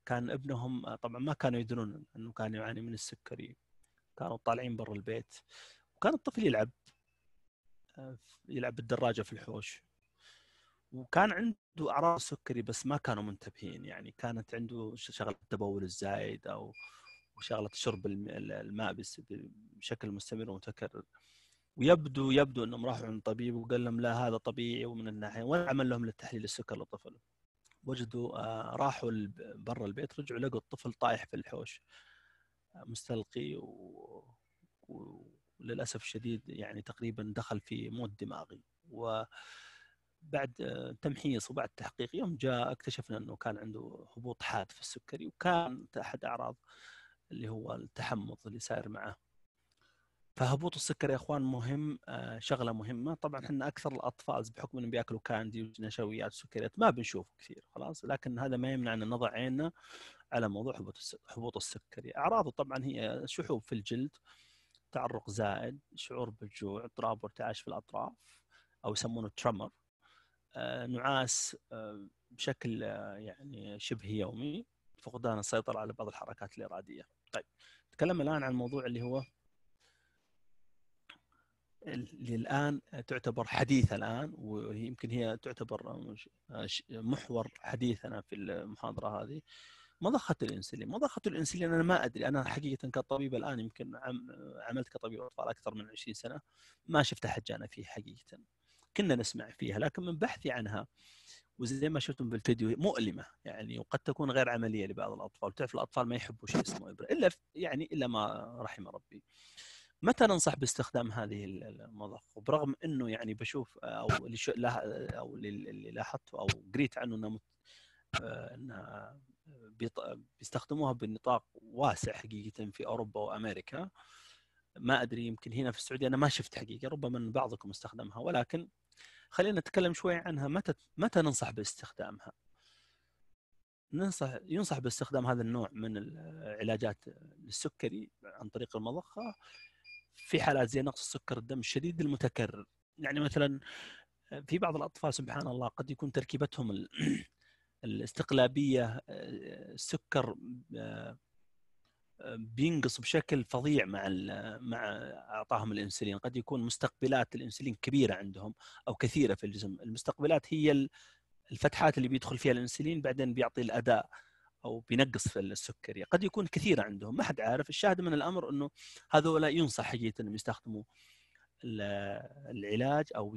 كان ابنهم طبعا ما كانوا يدرون انه كان يعاني من السكري كانوا طالعين برا البيت وكان الطفل يلعب يلعب بالدراجه في الحوش وكان عنده اعراض سكري بس ما كانوا منتبهين يعني كانت عنده شغله التبول الزايد او وشغله شرب الماء بشكل مستمر ومتكرر ويبدو يبدو انهم راحوا عند طبيب وقال لهم لا هذا طبيعي ومن الناحيه وعمل لهم للتحليل السكر للطفل وجدوا آه، راحوا برا البيت رجعوا لقوا الطفل طايح في الحوش مستلقي و... وللاسف الشديد يعني تقريبا دخل في موت دماغي و بعد آه، تمحيص وبعد تحقيق يوم جاء اكتشفنا انه كان عنده هبوط حاد في السكري وكان احد اعراض اللي هو التحمض اللي صاير معه فهبوط السكر يا اخوان مهم آه، شغله مهمه طبعا احنا اكثر الاطفال بحكم انهم بياكلوا كاندي ونشويات وسكريات ما بنشوفه كثير خلاص لكن هذا ما يمنع ان نضع عيننا على موضوع هبوط هبوط السكري اعراضه طبعا هي شحوب في الجلد تعرق زائد شعور بالجوع اضطراب وارتعاش في الاطراف او يسمونه ترمر آه، نعاس آه، بشكل آه، يعني شبه يومي فقدان السيطرة على بعض الحركات الإرادية طيب نتكلم الآن عن الموضوع اللي هو اللي الآن تعتبر حديث الآن ويمكن هي تعتبر محور حديثنا في المحاضرة هذه مضخة الانسولين، مضخة الانسولين انا ما ادري انا حقيقة كطبيب الان يمكن عملت كطبيب اطفال اكثر من 20 سنة ما شفت احد جانا فيه حقيقة. كنا نسمع فيها لكن من بحثي عنها وزي ما شفتم بالفيديو مؤلمه يعني وقد تكون غير عمليه لبعض الاطفال تعرف الاطفال ما يحبوا شيء اسمه ابره الا يعني الا ما رحم ربي متى ننصح باستخدام هذه المضخ وبرغم انه يعني بشوف او اللي لاحظته او قريت عنه انه آه، انها بيستخدموها بنطاق واسع حقيقه في اوروبا وامريكا ما ادري يمكن هنا في السعوديه انا ما شفت حقيقه ربما من بعضكم استخدمها ولكن خلينا نتكلم شوي عنها متى متى ننصح باستخدامها ننصح ينصح باستخدام هذا النوع من العلاجات للسكري عن طريق المضخه في حالات زي نقص سكر الدم الشديد المتكرر يعني مثلا في بعض الاطفال سبحان الله قد يكون تركيبتهم الاستقلابيه آه، السكر آه، بينقص بشكل فظيع مع مع اعطاهم الانسولين قد يكون مستقبلات الانسولين كبيره عندهم او كثيره في الجسم المستقبلات هي الفتحات اللي بيدخل فيها الانسولين بعدين بيعطي الاداء او بينقص في السكري قد يكون كثيره عندهم ما حد عارف الشاهد من الامر انه هذولا ينصح حقيقه انهم يستخدموا العلاج او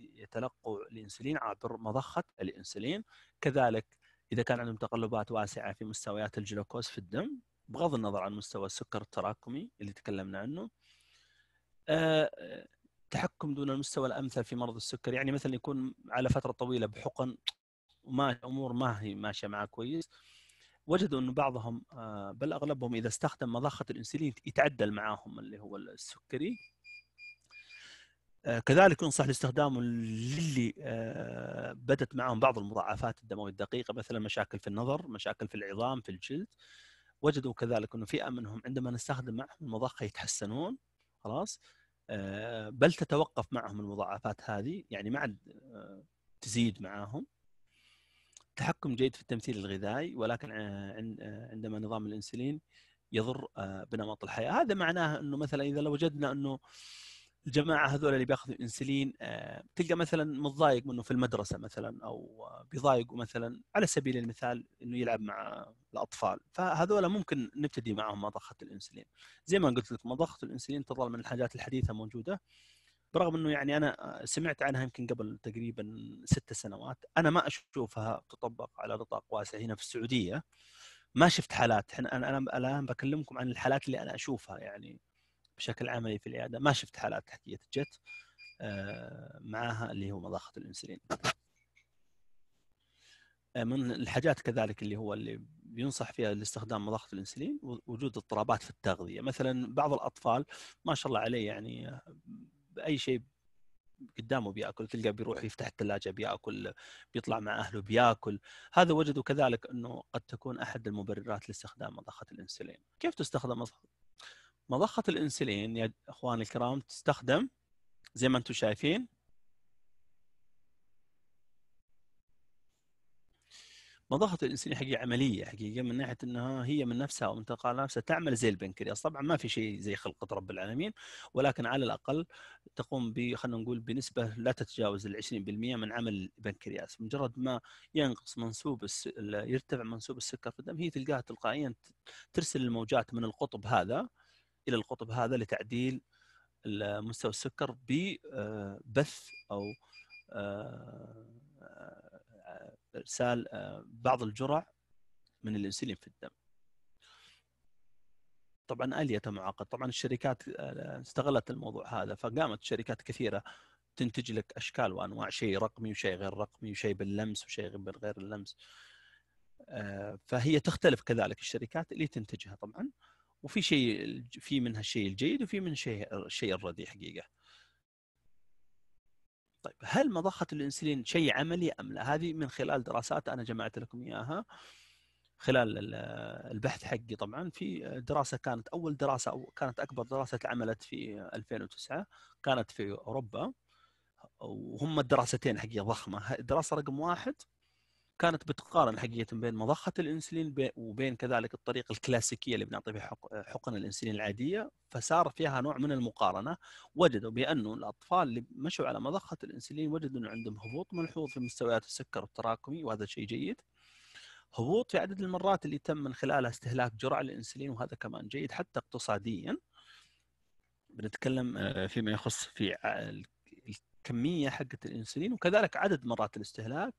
يتلقوا الانسولين عبر مضخه الانسولين كذلك اذا كان عندهم تقلبات واسعه في مستويات الجلوكوز في الدم بغض النظر عن مستوى السكر التراكمي اللي تكلمنا عنه آه، تحكم دون المستوى الامثل في مرض السكر يعني مثلا يكون على فتره طويله بحقن وما امور ما هي ماشيه معاه كويس وجدوا انه بعضهم آه، بل اغلبهم اذا استخدم مضخه الانسولين يتعدل معاهم اللي هو السكري آه، كذلك ينصح لاستخدامه للي بدت معهم بعض المضاعفات الدمويه الدقيقه مثلا مشاكل في النظر مشاكل في العظام في الجلد وجدوا كذلك انه فئه منهم عندما نستخدم معهم المضخه يتحسنون خلاص آه، بل تتوقف معهم المضاعفات هذه يعني ما عاد آه، تزيد معاهم تحكم جيد في التمثيل الغذائي ولكن آه، عندما نظام الانسولين يضر بنمط الحياه هذا معناه انه مثلا اذا لو وجدنا انه الجماعه هذول اللي بياخذوا الانسولين آه، تلقى مثلا متضايق منه في المدرسه مثلا او بيضايقوا مثلا على سبيل المثال انه يلعب مع الاطفال فهذول ممكن نبتدي معهم مضخه الانسولين زي ما قلت لك مضخه الانسولين تظل من الحاجات الحديثه موجوده برغم انه يعني انا سمعت عنها يمكن قبل تقريبا ست سنوات انا ما اشوفها تطبق على نطاق واسع هنا في السعوديه ما شفت حالات احنا انا الان بكلمكم عن الحالات اللي انا اشوفها يعني بشكل عملي في العياده ما شفت حالات تحتيه جت آه، معاها اللي هو مضخه الانسولين آه، من الحاجات كذلك اللي هو اللي بينصح فيها لاستخدام مضخه الانسولين وجود اضطرابات في التغذيه مثلا بعض الاطفال ما شاء الله عليه يعني باي آه، شيء قدامه بياكل تلقى بيروح يفتح الثلاجه بياكل بيطلع مع اهله بياكل هذا وجدوا كذلك انه قد تكون احد المبررات لاستخدام مضخه الانسولين كيف تستخدم مضخة الانسولين يا اخواني الكرام تستخدم زي ما انتم شايفين مضخة الانسولين حقيقة عملية حقيقة من ناحية انها هي من نفسها تلقاء نفسها تعمل زي البنكرياس طبعا ما في شيء زي خلقة رب العالمين ولكن على الاقل تقوم ب خلينا نقول بنسبة لا تتجاوز ال 20% من عمل البنكرياس مجرد ما ينقص منسوب الس... يرتفع منسوب السكر في الدم هي تلقاها تلقائيا ترسل الموجات من القطب هذا الى القطب هذا لتعديل مستوى السكر ببث آه، او آه، آه، ارسال بعض الجرع من الانسولين في الدم. طبعا اليه معقد، طبعا الشركات استغلت الموضوع هذا فقامت شركات كثيره تنتج لك اشكال وانواع شيء رقمي وشيء غير رقمي وشيء باللمس وشيء غير اللمس. فهي تختلف كذلك الشركات اللي تنتجها طبعا. وفي شيء في منها الشيء الجيد وفي من شيء الشيء الرديء حقيقه طيب هل مضخه الانسولين شيء عملي ام لا هذه من خلال دراسات انا جمعت لكم اياها خلال البحث حقي طبعا في دراسه كانت اول دراسه او كانت اكبر دراسه اتعملت في 2009 كانت في اوروبا وهم الدراستين حقيقه ضخمه الدراسه رقم واحد كانت بتقارن حقيقه بين مضخه الانسولين وبين كذلك الطريقه الكلاسيكيه اللي بنعطي بها حقن الانسولين العاديه فصار فيها نوع من المقارنه وجدوا بانه الاطفال اللي مشوا على مضخه الانسولين وجدوا انه عندهم هبوط ملحوظ في مستويات السكر التراكمي وهذا شيء جيد هبوط في عدد المرات اللي تم من خلالها استهلاك جرعه الانسولين وهذا كمان جيد حتى اقتصاديا بنتكلم آه، فيما يخص في الكميه حقت الانسولين وكذلك عدد مرات الاستهلاك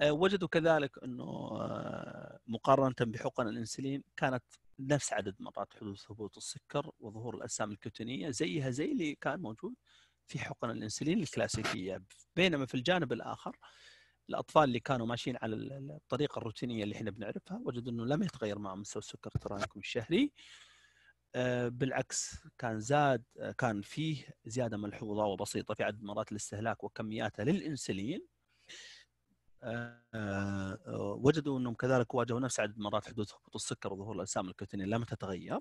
آه، وجدوا كذلك انه آه، مقارنه بحقن الانسولين كانت نفس عدد مرات حدوث هبوط السكر وظهور الاجسام الكتونيه زيها زي اللي كان موجود في حقن الانسولين الكلاسيكيه بينما في الجانب الاخر الاطفال اللي كانوا ماشيين على الطريقه الروتينيه اللي احنا بنعرفها وجدوا انه لم يتغير معهم مستوى السكر تراكم الشهري آه، بالعكس كان زاد كان فيه زياده ملحوظه وبسيطه في عدد مرات الاستهلاك وكمياته للانسولين آه، وجدوا انهم كذلك واجهوا نفس عدد مرات حدوث هبوط السكر وظهور الاجسام الكوتينيه لم تتغير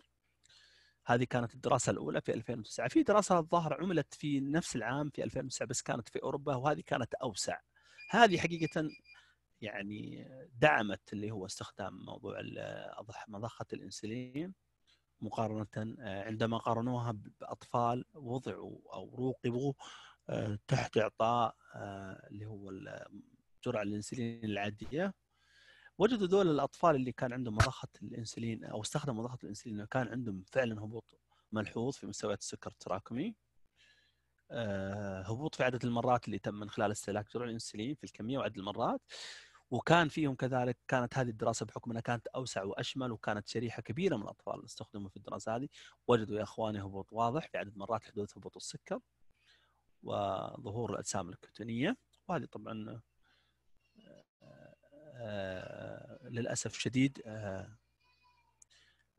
هذه كانت الدراسه الاولى في 2009 في دراسه الظاهر عملت في نفس العام في 2009 بس كانت في اوروبا وهذه كانت اوسع هذه حقيقه يعني دعمت اللي هو استخدام موضوع مضخه الانسولين مقارنه آه، عندما قارنوها باطفال وضعوا او روقبوا آه، تحت اعطاء اللي هو جرعه الانسولين العاديه وجدوا دول الاطفال اللي كان عندهم مضخه الانسولين او استخدموا مضخه الانسولين كان عندهم فعلا هبوط ملحوظ في مستويات السكر التراكمي آه، هبوط في عدد المرات اللي تم من خلال استهلاك جرعه الانسولين في الكميه وعدد المرات وكان فيهم كذلك كانت هذه الدراسه بحكم انها كانت اوسع واشمل وكانت شريحه كبيره من الاطفال استخدموا في الدراسه هذه وجدوا يا اخواني هبوط واضح في عدد مرات حدوث هبوط السكر وظهور الاجسام الكتونيه وهذه طبعا آه، للاسف شديد آه،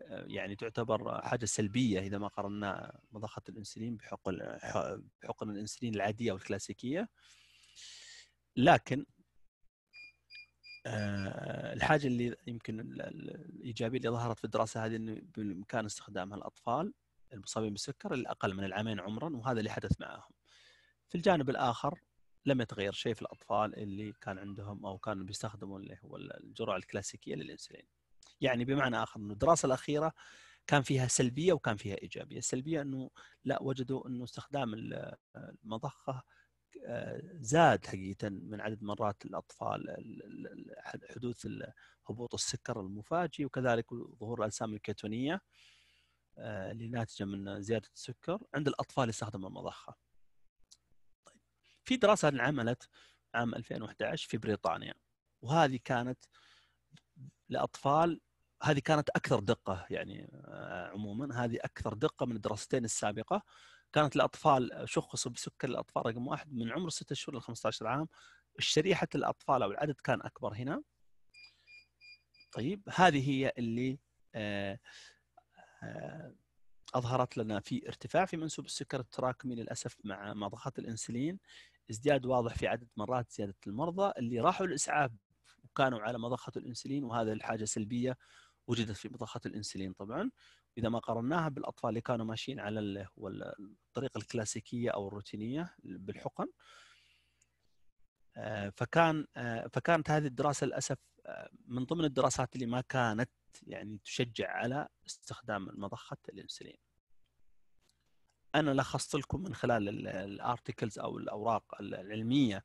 آه، يعني تعتبر حاجه سلبيه اذا ما قارنا مضخه الانسولين بحقن بحقن الانسولين العاديه والكلاسيكيه لكن الحاجه اللي يمكن الايجابيه اللي ظهرت في الدراسه هذه انه بامكان استخدامها الاطفال المصابين بالسكر الاقل من العامين عمرا وهذا اللي حدث معهم في الجانب الاخر لم يتغير شيء في الاطفال اللي كان عندهم او كانوا بيستخدموا اللي هو الجرعه الكلاسيكيه للانسولين. يعني بمعنى اخر انه الدراسه الاخيره كان فيها سلبيه وكان فيها ايجابيه، السلبيه انه لا وجدوا انه استخدام المضخه آه، زاد حقيقه من عدد مرات الاطفال حدوث هبوط السكر المفاجئ وكذلك ظهور الاجسام الكيتونيه آه، اللي ناتجه من زياده السكر عند الاطفال اللي استخدموا المضخه. في دراسه انعملت عام 2011 في بريطانيا وهذه كانت لاطفال هذه كانت اكثر دقه يعني آه، عموما هذه اكثر دقه من الدراستين السابقه كانت الاطفال شخصوا بسكر الاطفال رقم واحد من عمر 6 شهور ل 15 عام شريحه الاطفال او العدد كان اكبر هنا طيب هذه هي اللي آه، آه، اظهرت لنا في ارتفاع في منسوب السكر التراكمي للاسف مع مضخات الانسولين ازدياد واضح في عدد مرات زياده المرضى اللي راحوا الاسعاف وكانوا على مضخه الانسولين وهذا الحاجه سلبيه وجدت في مضخه الانسولين طبعا اذا ما قارناها بالاطفال اللي كانوا ماشيين على الطريقه الكلاسيكيه او الروتينيه بالحقن آه، فكان آه، فكانت هذه الدراسه للاسف آه، من ضمن الدراسات اللي ما كانت يعني تشجع على استخدام مضخه الانسولين انا لخصت لكم من خلال الارتكلز او الاوراق العلميه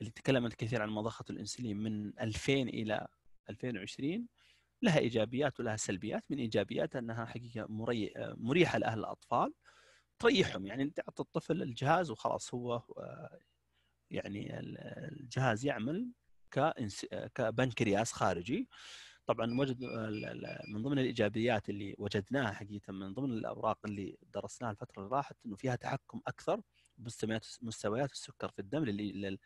اللي تكلمت كثير عن مضخه الانسولين من 2000 الى 2020 لها ايجابيات ولها سلبيات من ايجابياتها انها حقيقه مريحه لاهل الاطفال تريحهم يعني تعطي الطفل الجهاز وخلاص هو آه، يعني الجهاز يعمل آه، كبنكرياس خارجي طبعا وجد من ضمن الايجابيات اللي وجدناها حقيقه من ضمن الاوراق اللي درسناها الفتره اللي راحت انه فيها تحكم اكثر بمستويات مستويات السكر في الدم للي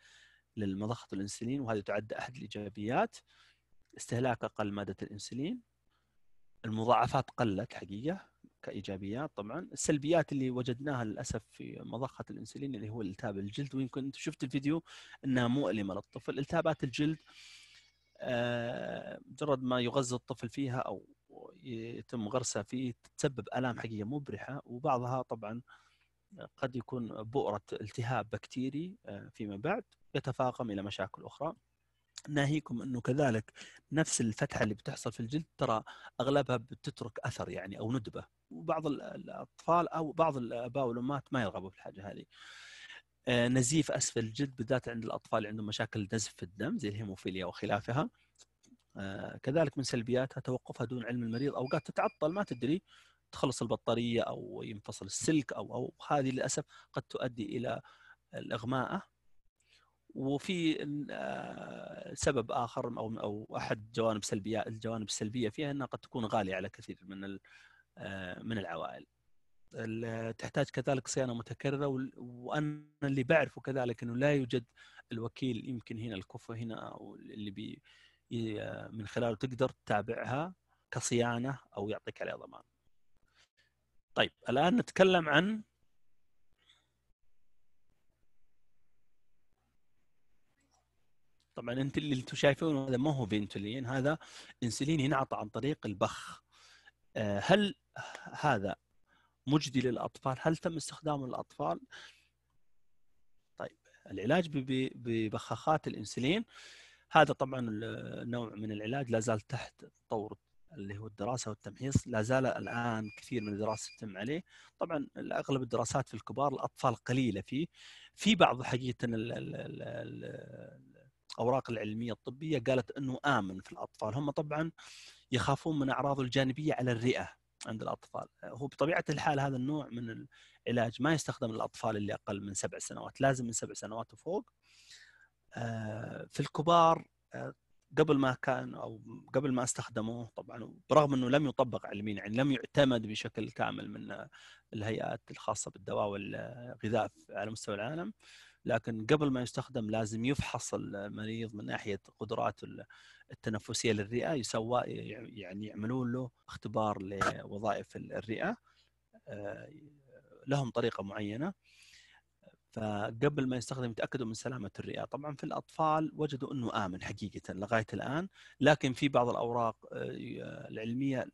للمضخه الانسولين وهذه تعد احد الايجابيات استهلاك اقل ماده الانسولين المضاعفات قلت حقيقه كايجابيات طبعا السلبيات اللي وجدناها للاسف في مضخه الانسولين اللي هو التهاب الجلد ويمكن انت شفت الفيديو انها مؤلمه للطفل التهابات الجلد آه، مجرد ما يغذى الطفل فيها او يتم غرسها فيه تتسبب الام نعم. حقيقيه مبرحه وبعضها طبعا قد يكون بؤره التهاب بكتيري آه، فيما بعد يتفاقم الى مشاكل اخرى ناهيكم انه كذلك نفس الفتحه اللي بتحصل في الجلد ترى اغلبها بتترك اثر يعني او ندبه وبعض الاطفال او بعض الاباء والامهات ما يرغبوا في الحاجه هذه آه، نزيف اسفل الجلد بالذات عند الاطفال اللي عندهم مشاكل نزف في الدم زي الهيموفيليا وخلافها آه، كذلك من سلبياتها توقفها دون علم المريض اوقات تتعطل ما تدري تخلص البطاريه او ينفصل السلك او او هذه للاسف قد تؤدي الى الاغماءه وفي آه، سبب اخر او او احد جوانب سلبيه الجوانب السلبيه فيها انها قد تكون غاليه على كثير من من العوائل. تحتاج كذلك صيانه متكرره وانا اللي بعرفه كذلك انه لا يوجد الوكيل يمكن هنا الكفه هنا اللي بي من خلاله تقدر تتابعها كصيانه او يعطيك عليها ضمان. طيب الان نتكلم عن طبعا انت اللي انتم شايفونه هذا ما هو بينتولين هذا انسولين ينعطى عن طريق البخ آه، هل هذا مجدي للاطفال هل تم استخدامه للاطفال طيب العلاج ببخاخات الانسولين هذا طبعا النوع من العلاج لا زال تحت طور اللي هو الدراسه والتمحيص لا زال الان كثير من الدراسه تتم عليه طبعا اغلب الدراسات في الكبار الاطفال قليله فيه في بعض حقيقه الاوراق العلميه الطبيه قالت انه امن في الاطفال هم طبعا يخافون من اعراضه الجانبيه على الرئه عند الاطفال هو بطبيعه الحال هذا النوع من العلاج ما يستخدم للاطفال اللي اقل من سبع سنوات لازم من سبع سنوات وفوق آه، في الكبار آه، قبل ما كان او قبل ما استخدموه طبعا برغم انه لم يطبق علميا يعني لم يعتمد بشكل كامل من الهيئات الخاصه بالدواء والغذاء على مستوى العالم لكن قبل ما يستخدم لازم يفحص المريض من ناحيه قدراته التنفسيه للرئه يسوى يعني, يعني يعملون له اختبار لوظائف الرئه آه، لهم طريقه معينه فقبل ما يستخدم يتاكدوا من سلامه الرئه، طبعا في الاطفال وجدوا انه امن حقيقه لغايه الان، لكن في بعض الاوراق آه، العلميه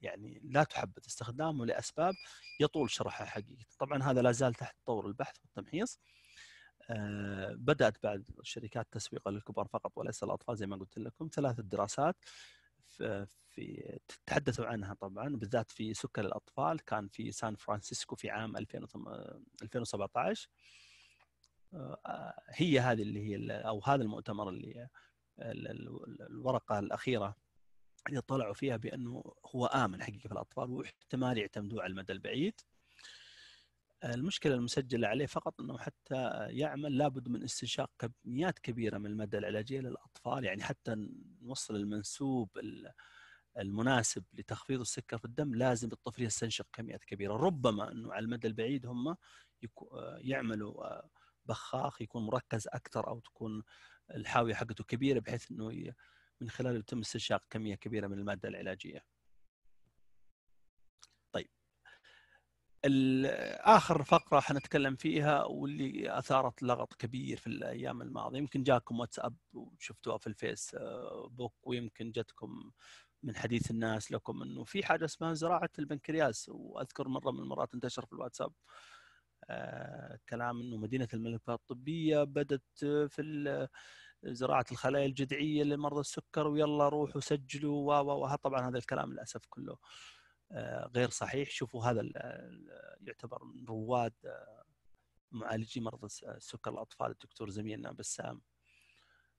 يعني لا تحبذ استخدامه لاسباب يطول شرحها حقيقه، طبعا هذا لا زال تحت طور البحث والتمحيص. آه، بدات بعد الشركات تسويق للكبار فقط وليس الاطفال زي ما قلت لكم ثلاث دراسات في تحدثوا عنها طبعا بالذات في سكر الاطفال كان في سان فرانسيسكو في عام 2017 آه، هي هذه اللي هي او هذا المؤتمر اللي الورقه الاخيره اللي طلعوا فيها بانه هو امن حقيقه في الاطفال واحتمال يعتمدوه على المدى البعيد المشكله المسجله عليه فقط انه حتى يعمل لابد من استنشاق كميات كبيره من الماده العلاجيه للاطفال يعني حتى نوصل المنسوب المناسب لتخفيض السكر في الدم لازم الطفل يستنشق كميات كبيره ربما انه على المدى البعيد هم يعملوا بخاخ يكون مركز اكثر او تكون الحاويه حقته كبيره بحيث انه من خلاله يتم استنشاق كميه كبيره من الماده العلاجيه اخر فقره حنتكلم فيها واللي اثارت لغط كبير في الايام الماضيه يمكن جاكم واتساب وشفتوها في الفيس آه، بوك ويمكن جتكم من حديث الناس لكم انه في حاجه اسمها زراعه البنكرياس واذكر مره من المرات انتشر في الواتساب آه، كلام انه مدينه الملكه الطبيه بدت في زراعه الخلايا الجذعيه لمرضى السكر ويلا روحوا سجلوا و طبعا هذا الكلام للاسف كله آه، غير صحيح شوفوا هذا يعتبر من رواد آه، معالجي مرض سكر الاطفال الدكتور زميلنا بسام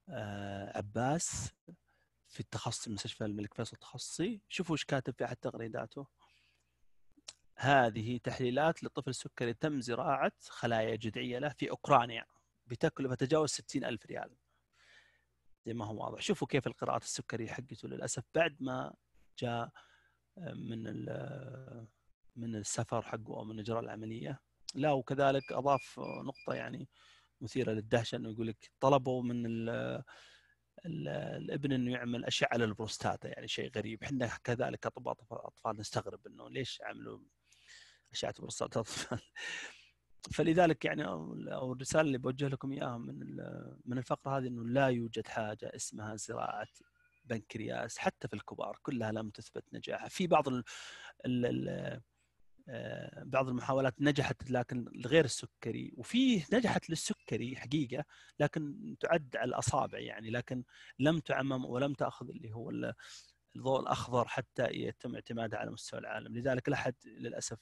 آه، عباس في التخصص مستشفى الملك فيصل التخصصي شوفوا ايش كاتب في احد تغريداته هذه تحليلات لطفل سكري تم زراعه خلايا جذعيه له في اوكرانيا بتكلفه تجاوز 60 الف ريال زي ما هو واضح شوفوا كيف القراءات السكري حقته للاسف بعد ما جاء من من السفر حقه او من اجراء العمليه لا وكذلك اضاف نقطه يعني مثيره للدهشه انه يقول لك طلبوا من الـ الـ الابن انه يعمل اشعه للبروستاتا يعني شيء غريب احنا كذلك اطباء اطفال نستغرب انه ليش عملوا اشعه بروستاتا اطفال فلذلك يعني او الرساله اللي بوجه لكم اياها من من الفقره هذه انه لا يوجد حاجه اسمها زراعه بنكرياس حتى في الكبار كلها لم تثبت نجاحها في بعض ال ال الـ آه، بعض المحاولات نجحت لكن لغير السكري وفي نجحت للسكري حقيقه لكن تعد على الاصابع يعني لكن لم تعمم ولم تاخذ اللي هو الضوء الاخضر حتى يتم اعتمادها على مستوى العالم لذلك لا احد للاسف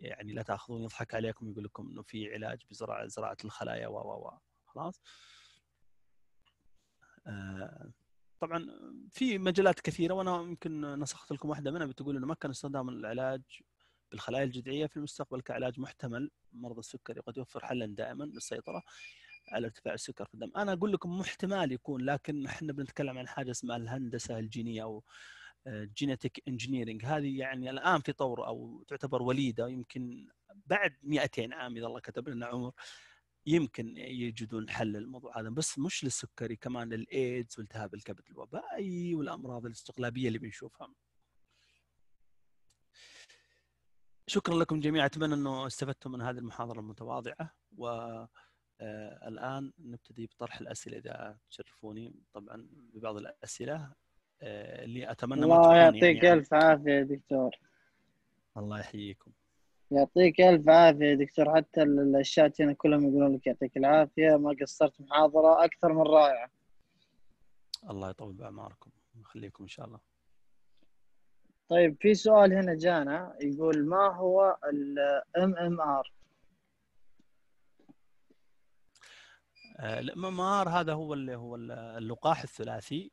يعني لا تاخذون يضحك عليكم يقول لكم انه في علاج بزراعه زراعه الخلايا و و و خلاص آه طبعا في مجالات كثيره وانا يمكن نسخت لكم واحده منها بتقول انه مكن استخدام العلاج بالخلايا الجذعيه في المستقبل كعلاج محتمل مرض السكري وقد يوفر حلا دائما للسيطره على ارتفاع السكر في الدم انا اقول لكم محتمل يكون لكن احنا بنتكلم عن حاجه اسمها الهندسه الجينيه او جينيتك آه، انجينيرنج هذه يعني الان في طور او تعتبر وليده يمكن بعد 200 عام اذا الله كتب لنا عمر يمكن يجدون حل للموضوع هذا بس مش للسكري كمان للايدز والتهاب الكبد الوبائي والامراض الاستقلابيه اللي بنشوفها. شكرا لكم جميعا اتمنى انه استفدتم من هذه المحاضره المتواضعه و آه، الان نبتدي بطرح الاسئله اذا تشرفوني طبعا ببعض الاسئله آه، اللي اتمنى الله يعطيك يعني. الف عافيه دكتور الله يحييكم يعطيك الف عافيه دكتور حتى الشات هنا كلهم يقولون لك يعطيك العافيه ما قصرت محاضره اكثر من رائعه الله يطول باعماركم ويخليكم ان شاء الله طيب في سؤال هنا جانا يقول ما هو ار MMR؟ ام آه، MMR هذا هو اللي هو اللقاح الثلاثي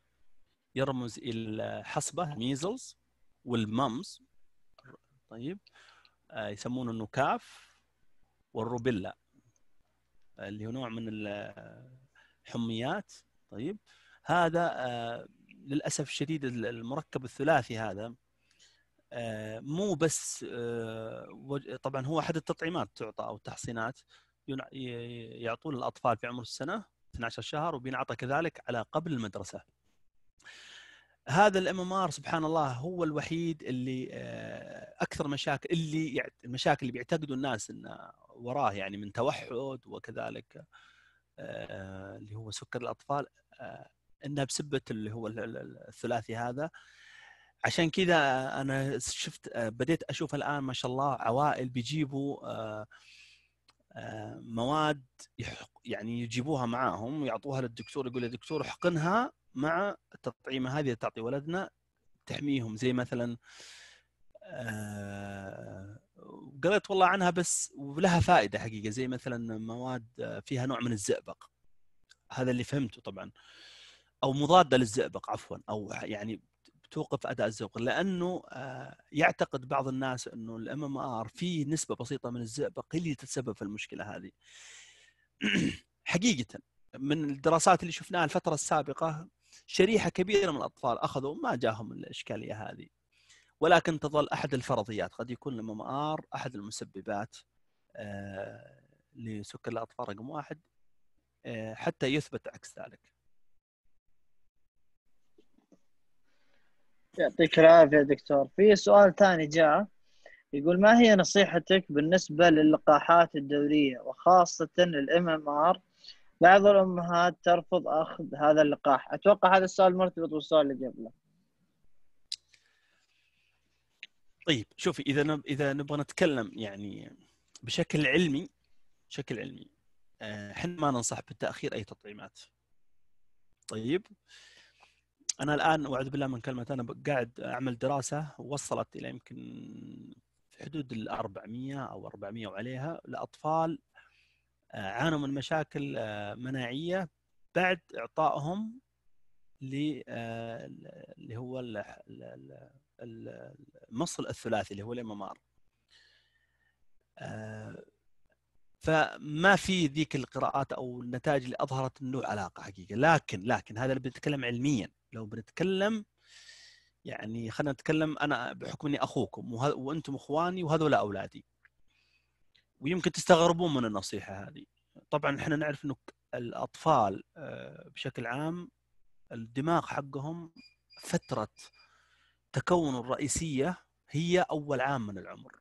يرمز الى الحصبه ميزلز والمامز طيب آه، يسمونه النكاف والروبيلا آه، اللي هو نوع من الحميات طيب هذا آه، للاسف الشديد المركب الثلاثي هذا مو بس طبعا هو احد التطعيمات تعطى او التحصينات يعطون الاطفال في عمر السنه 12 شهر وبينعطى كذلك على قبل المدرسه هذا الام ام ار سبحان الله هو الوحيد اللي آه، اكثر مشاكل اللي المشاكل اللي بيعتقدوا الناس ان وراه يعني من توحد وكذلك آه، اللي هو سكر الاطفال آه، انها بسبه اللي هو الثلاثي هذا عشان كذا انا شفت بديت اشوف الان ما شاء الله عوائل بيجيبوا مواد يعني يجيبوها معاهم ويعطوها للدكتور يقول يا دكتور احقنها مع التطعيمه هذه تعطي ولدنا تحميهم زي مثلا آه، قريت والله عنها بس ولها فائده حقيقه زي مثلا مواد فيها نوع من الزئبق هذا اللي فهمته طبعا او مضاده للزئبق عفوا او يعني توقف اداء الزئبق لانه آه، يعتقد بعض الناس انه الام ام ار فيه نسبه بسيطه من الزئبق هي اللي تتسبب في المشكله هذه حقيقه من الدراسات اللي شفناها الفتره السابقه شريحه كبيره من الاطفال اخذوا ما جاهم الاشكاليه هذه ولكن تظل احد الفرضيات قد يكون الممار احد المسببات آه، لسكر الاطفال رقم واحد آه، حتى يثبت عكس ذلك. يعطيك العافيه دكتور في سؤال ثاني جاء يقول ما هي نصيحتك بالنسبه للقاحات الدوريه وخاصه الام ام ار بعض الامهات ترفض اخذ هذا اللقاح اتوقع هذا السؤال مرتبط بالسؤال اللي قبله طيب شوفي اذا نب... اذا نبغى نتكلم يعني بشكل علمي بشكل علمي احنا آه، ما ننصح بالتاخير اي تطعيمات طيب انا الان اعوذ بالله من كلمه انا قاعد اعمل دراسه وصلت الى يمكن في حدود ال 400 او 400 وعليها لاطفال عانوا من مشاكل آه، مناعيه بعد اعطائهم آه، اللي هو المصل الثلاثي اللي هو الممار آه، فما في ذيك القراءات او النتائج اللي اظهرت انه له علاقه حقيقه لكن لكن هذا اللي بنتكلم علميا لو بنتكلم يعني خلينا نتكلم انا بحكم اني اخوكم وانتم اخواني وهذول اولادي ويمكن تستغربون من النصيحه هذه طبعا احنا نعرف انه الاطفال آه، بشكل عام الدماغ حقهم فتره تكون الرئيسيه هي اول عام من العمر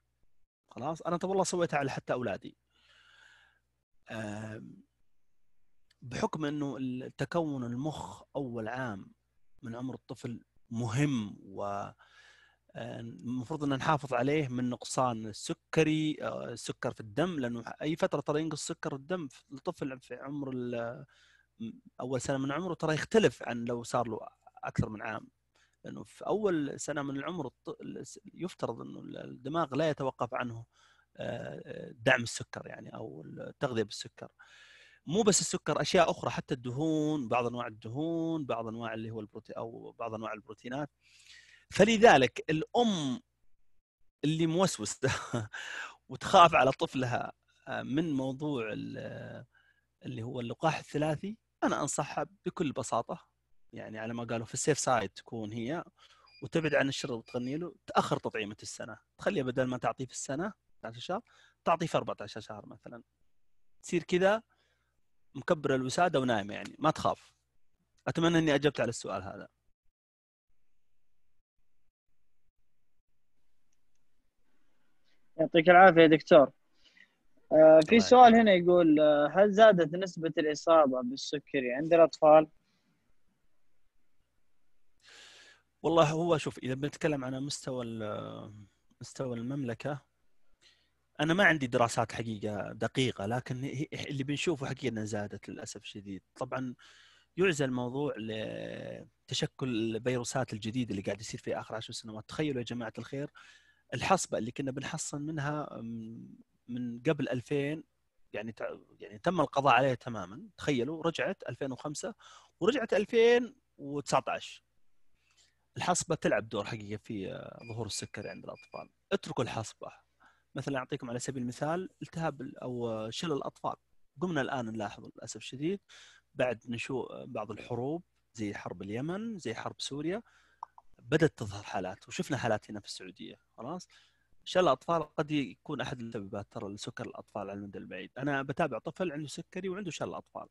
خلاص انا طب والله سويتها على حتى اولادي بحكم انه تكون المخ اول عام من عمر الطفل مهم و المفروض ان نحافظ عليه من نقصان السكري آه، السكر في الدم لانه اي فتره ترى ينقص سكر الدم في الطفل في عمر اول سنه من عمره ترى يختلف عن لو صار له اكثر من عام لانه في اول سنه من العمر يفترض انه الدماغ لا يتوقف عنه آه، دعم السكر يعني او التغذيه بالسكر مو بس السكر اشياء اخرى حتى الدهون بعض انواع الدهون بعض انواع اللي هو البروتين او بعض انواع البروتينات فلذلك الام اللي موسوسه وتخاف على طفلها آه، من موضوع آه، اللي هو اللقاح الثلاثي انا انصحها بكل بساطه يعني على ما قالوا في السيف سايد تكون هي وتبعد عن الشر وتغني له تاخر تطعيمه السنه تخليه بدل ما تعطيه في السنه 12 شهر تعطيه في 14 شهر مثلا تصير كذا مكبره الوساده ونايمه يعني ما تخاف اتمنى اني اجبت على السؤال هذا يعطيك العافيه دكتور آه، في سؤال هنا يقول آه، هل زادت نسبة الإصابة بالسكري عند الأطفال؟ والله هو شوف إذا بنتكلم على مستوى مستوى المملكة أنا ما عندي دراسات حقيقة دقيقة لكن اللي بنشوفه حقيقة أنها زادت للأسف الشديد طبعا يعزى الموضوع لتشكل الفيروسات الجديدة اللي قاعد يصير في آخر عشر سنوات تخيلوا يا جماعة الخير الحصبه اللي كنا بنحصن منها من قبل 2000 يعني يعني تم القضاء عليها تماما تخيلوا رجعت 2005 ورجعت 2019 الحصبه تلعب دور حقيقه في آه، ظهور السكري عند الاطفال اتركوا الحصبه مثلا اعطيكم على سبيل المثال التهاب او آه، شلل الاطفال قمنا الان نلاحظ للاسف الشديد بعد نشوء آه، بعض الحروب زي حرب اليمن زي حرب سوريا بدات تظهر حالات وشفنا حالات هنا في السعوديه خلاص ان شاء الله الاطفال قد يكون احد المسببات ترى لسكر الاطفال على المدى البعيد انا بتابع طفل عنده سكري وعنده ان شاء الله اطفال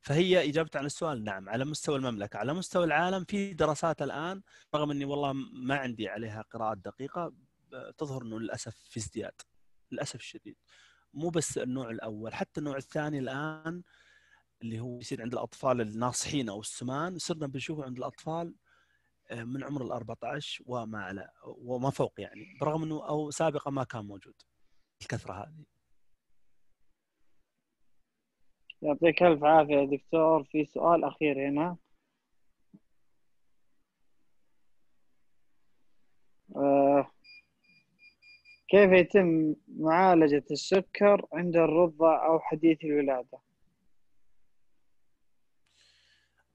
فهي اجابه عن السؤال نعم على مستوى المملكه على مستوى العالم في دراسات الان رغم اني والله ما عندي عليها قراءات دقيقه تظهر انه للاسف في ازدياد للاسف الشديد مو بس النوع الاول حتى النوع الثاني الان اللي هو يصير عند الاطفال الناصحين او السمان صرنا بنشوفه عند الاطفال من عمر ال 14 وما على وما فوق يعني برغم انه او سابقا ما كان موجود الكثره هذه يعطيك الف عافيه دكتور في سؤال اخير هنا آه كيف يتم معالجة السكر عند الرضع أو حديث الولادة؟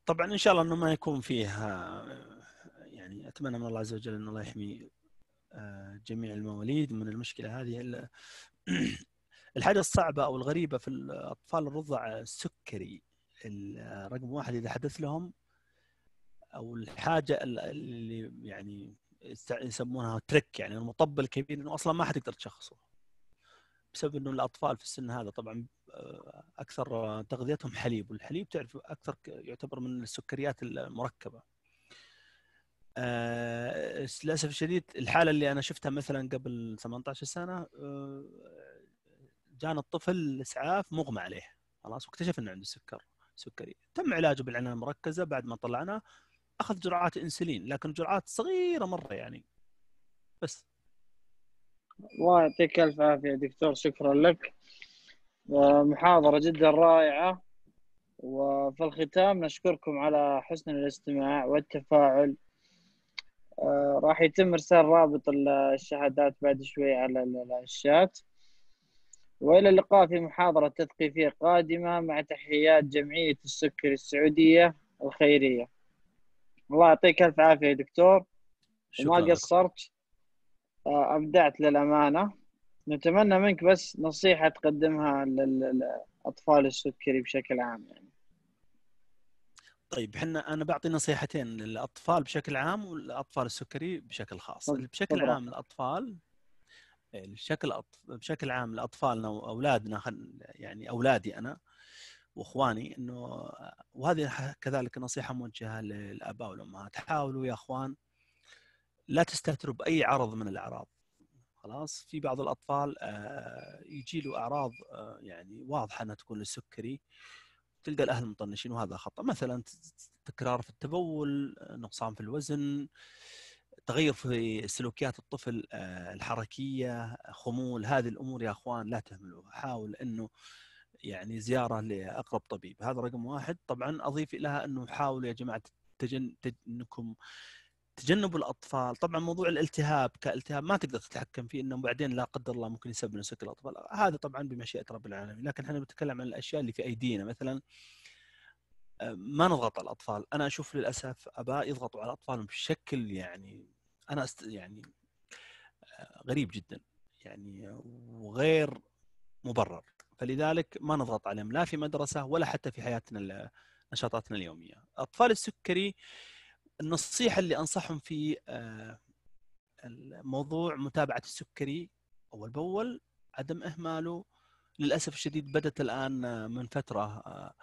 طبعا إن شاء الله أنه ما يكون فيها اتمنى من الله عز وجل ان الله يحمي آه، جميع المواليد من المشكله هذه الحاجه الصعبه او الغريبه في الاطفال الرضع السكري رقم واحد اذا حدث لهم او الحاجه اللي يعني يسمونها ترك يعني المطب الكبير انه اصلا ما حتقدر تشخصه بسبب انه الاطفال في السن هذا طبعا آه، اكثر تغذيتهم حليب والحليب تعرف اكثر يعتبر من السكريات المركبه آه للاسف الشديد الحاله اللي انا شفتها مثلا قبل 18 سنه آه جانا الطفل اسعاف مغمى عليه خلاص واكتشف انه عنده سكر سكري تم علاجه بالعنايه المركزه بعد ما طلعناه اخذ جرعات انسولين لكن جرعات صغيره مره يعني بس الله يعطيك الف عافيه دكتور شكرا لك محاضره جدا رائعه وفي الختام نشكركم على حسن الاستماع والتفاعل آه، راح يتم ارسال رابط الشهادات بعد شوي على الشات والى اللقاء في محاضره تثقيفيه قادمه مع تحيات جمعيه السكري السعوديه الخيريه الله يعطيك الف عافيه يا دكتور ما قصرت آه، ابدعت للامانه نتمنى منك بس نصيحه تقدمها للاطفال السكري بشكل عام يعني طيب احنا انا بعطي نصيحتين للاطفال بشكل عام والاطفال السكري بشكل خاص بشكل عام الاطفال بشكل بشكل عام لاطفالنا واولادنا يعني اولادي انا واخواني انه وهذه كذلك نصيحه موجهه للاباء والامهات حاولوا يا اخوان لا تستهتروا باي عرض من الاعراض خلاص في بعض الاطفال آه، يجي له اعراض آه، يعني واضحه انها تكون للسكري تلقى الاهل مطنشين وهذا خطا مثلا تكرار في التبول نقصان في الوزن تغير في سلوكيات الطفل آه، الحركيه خمول هذه الامور يا اخوان لا تهملوها حاول انه يعني زياره لاقرب طبيب هذا رقم واحد طبعا اضيف لها انه حاولوا يا جماعه تجن انكم تجنب الاطفال طبعا موضوع الالتهاب كالتهاب ما تقدر تتحكم فيه انه بعدين لا قدر الله ممكن يسبب نسك الاطفال هذا طبعا بمشيئه رب العالمين لكن احنا بنتكلم عن الاشياء اللي في ايدينا مثلا ما نضغط على الاطفال انا اشوف للاسف اباء يضغطوا على اطفالهم بشكل يعني انا أست... يعني غريب جدا يعني وغير مبرر فلذلك ما نضغط عليهم لا في مدرسه ولا حتى في حياتنا نشاطاتنا اليوميه اطفال السكري آه النصيحه اللي انصحهم في آه، موضوع متابعه السكري اول باول عدم اهماله للاسف الشديد بدات الان آه، من فتره آه،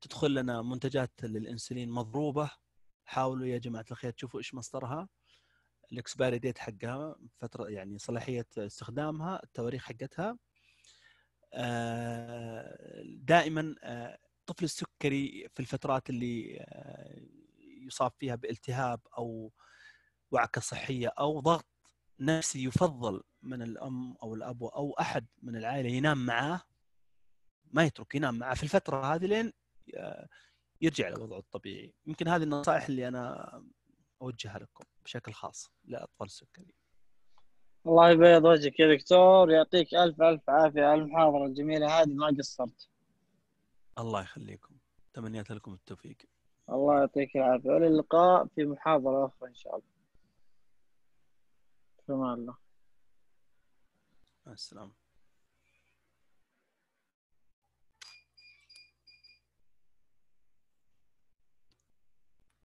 تدخل لنا منتجات للانسولين مضروبه حاولوا يا جماعه الخير تشوفوا ايش مصدرها الاكسبيري ديت حقها فتره يعني صلاحيه استخدامها التواريخ حقتها دائما طفل السكري في الفترات اللي يصاب فيها بالتهاب او وعكه صحيه او ضغط نفسي يفضل من الام او الاب او احد من العائله ينام معاه ما يترك ينام معاه في الفتره هذه لين يرجع لوضعه الطبيعي يمكن هذه النصائح اللي انا اوجهها لكم بشكل خاص لاطفال السكري الله يبيض وجهك يا دكتور يعطيك الف الف عافيه على المحاضره الجميله هذه ما قصرت الله يخليكم تمنيت لكم التوفيق الله يعطيك العافية وإلى اللقاء في محاضرة أخرى إن شاء الله في الله السلام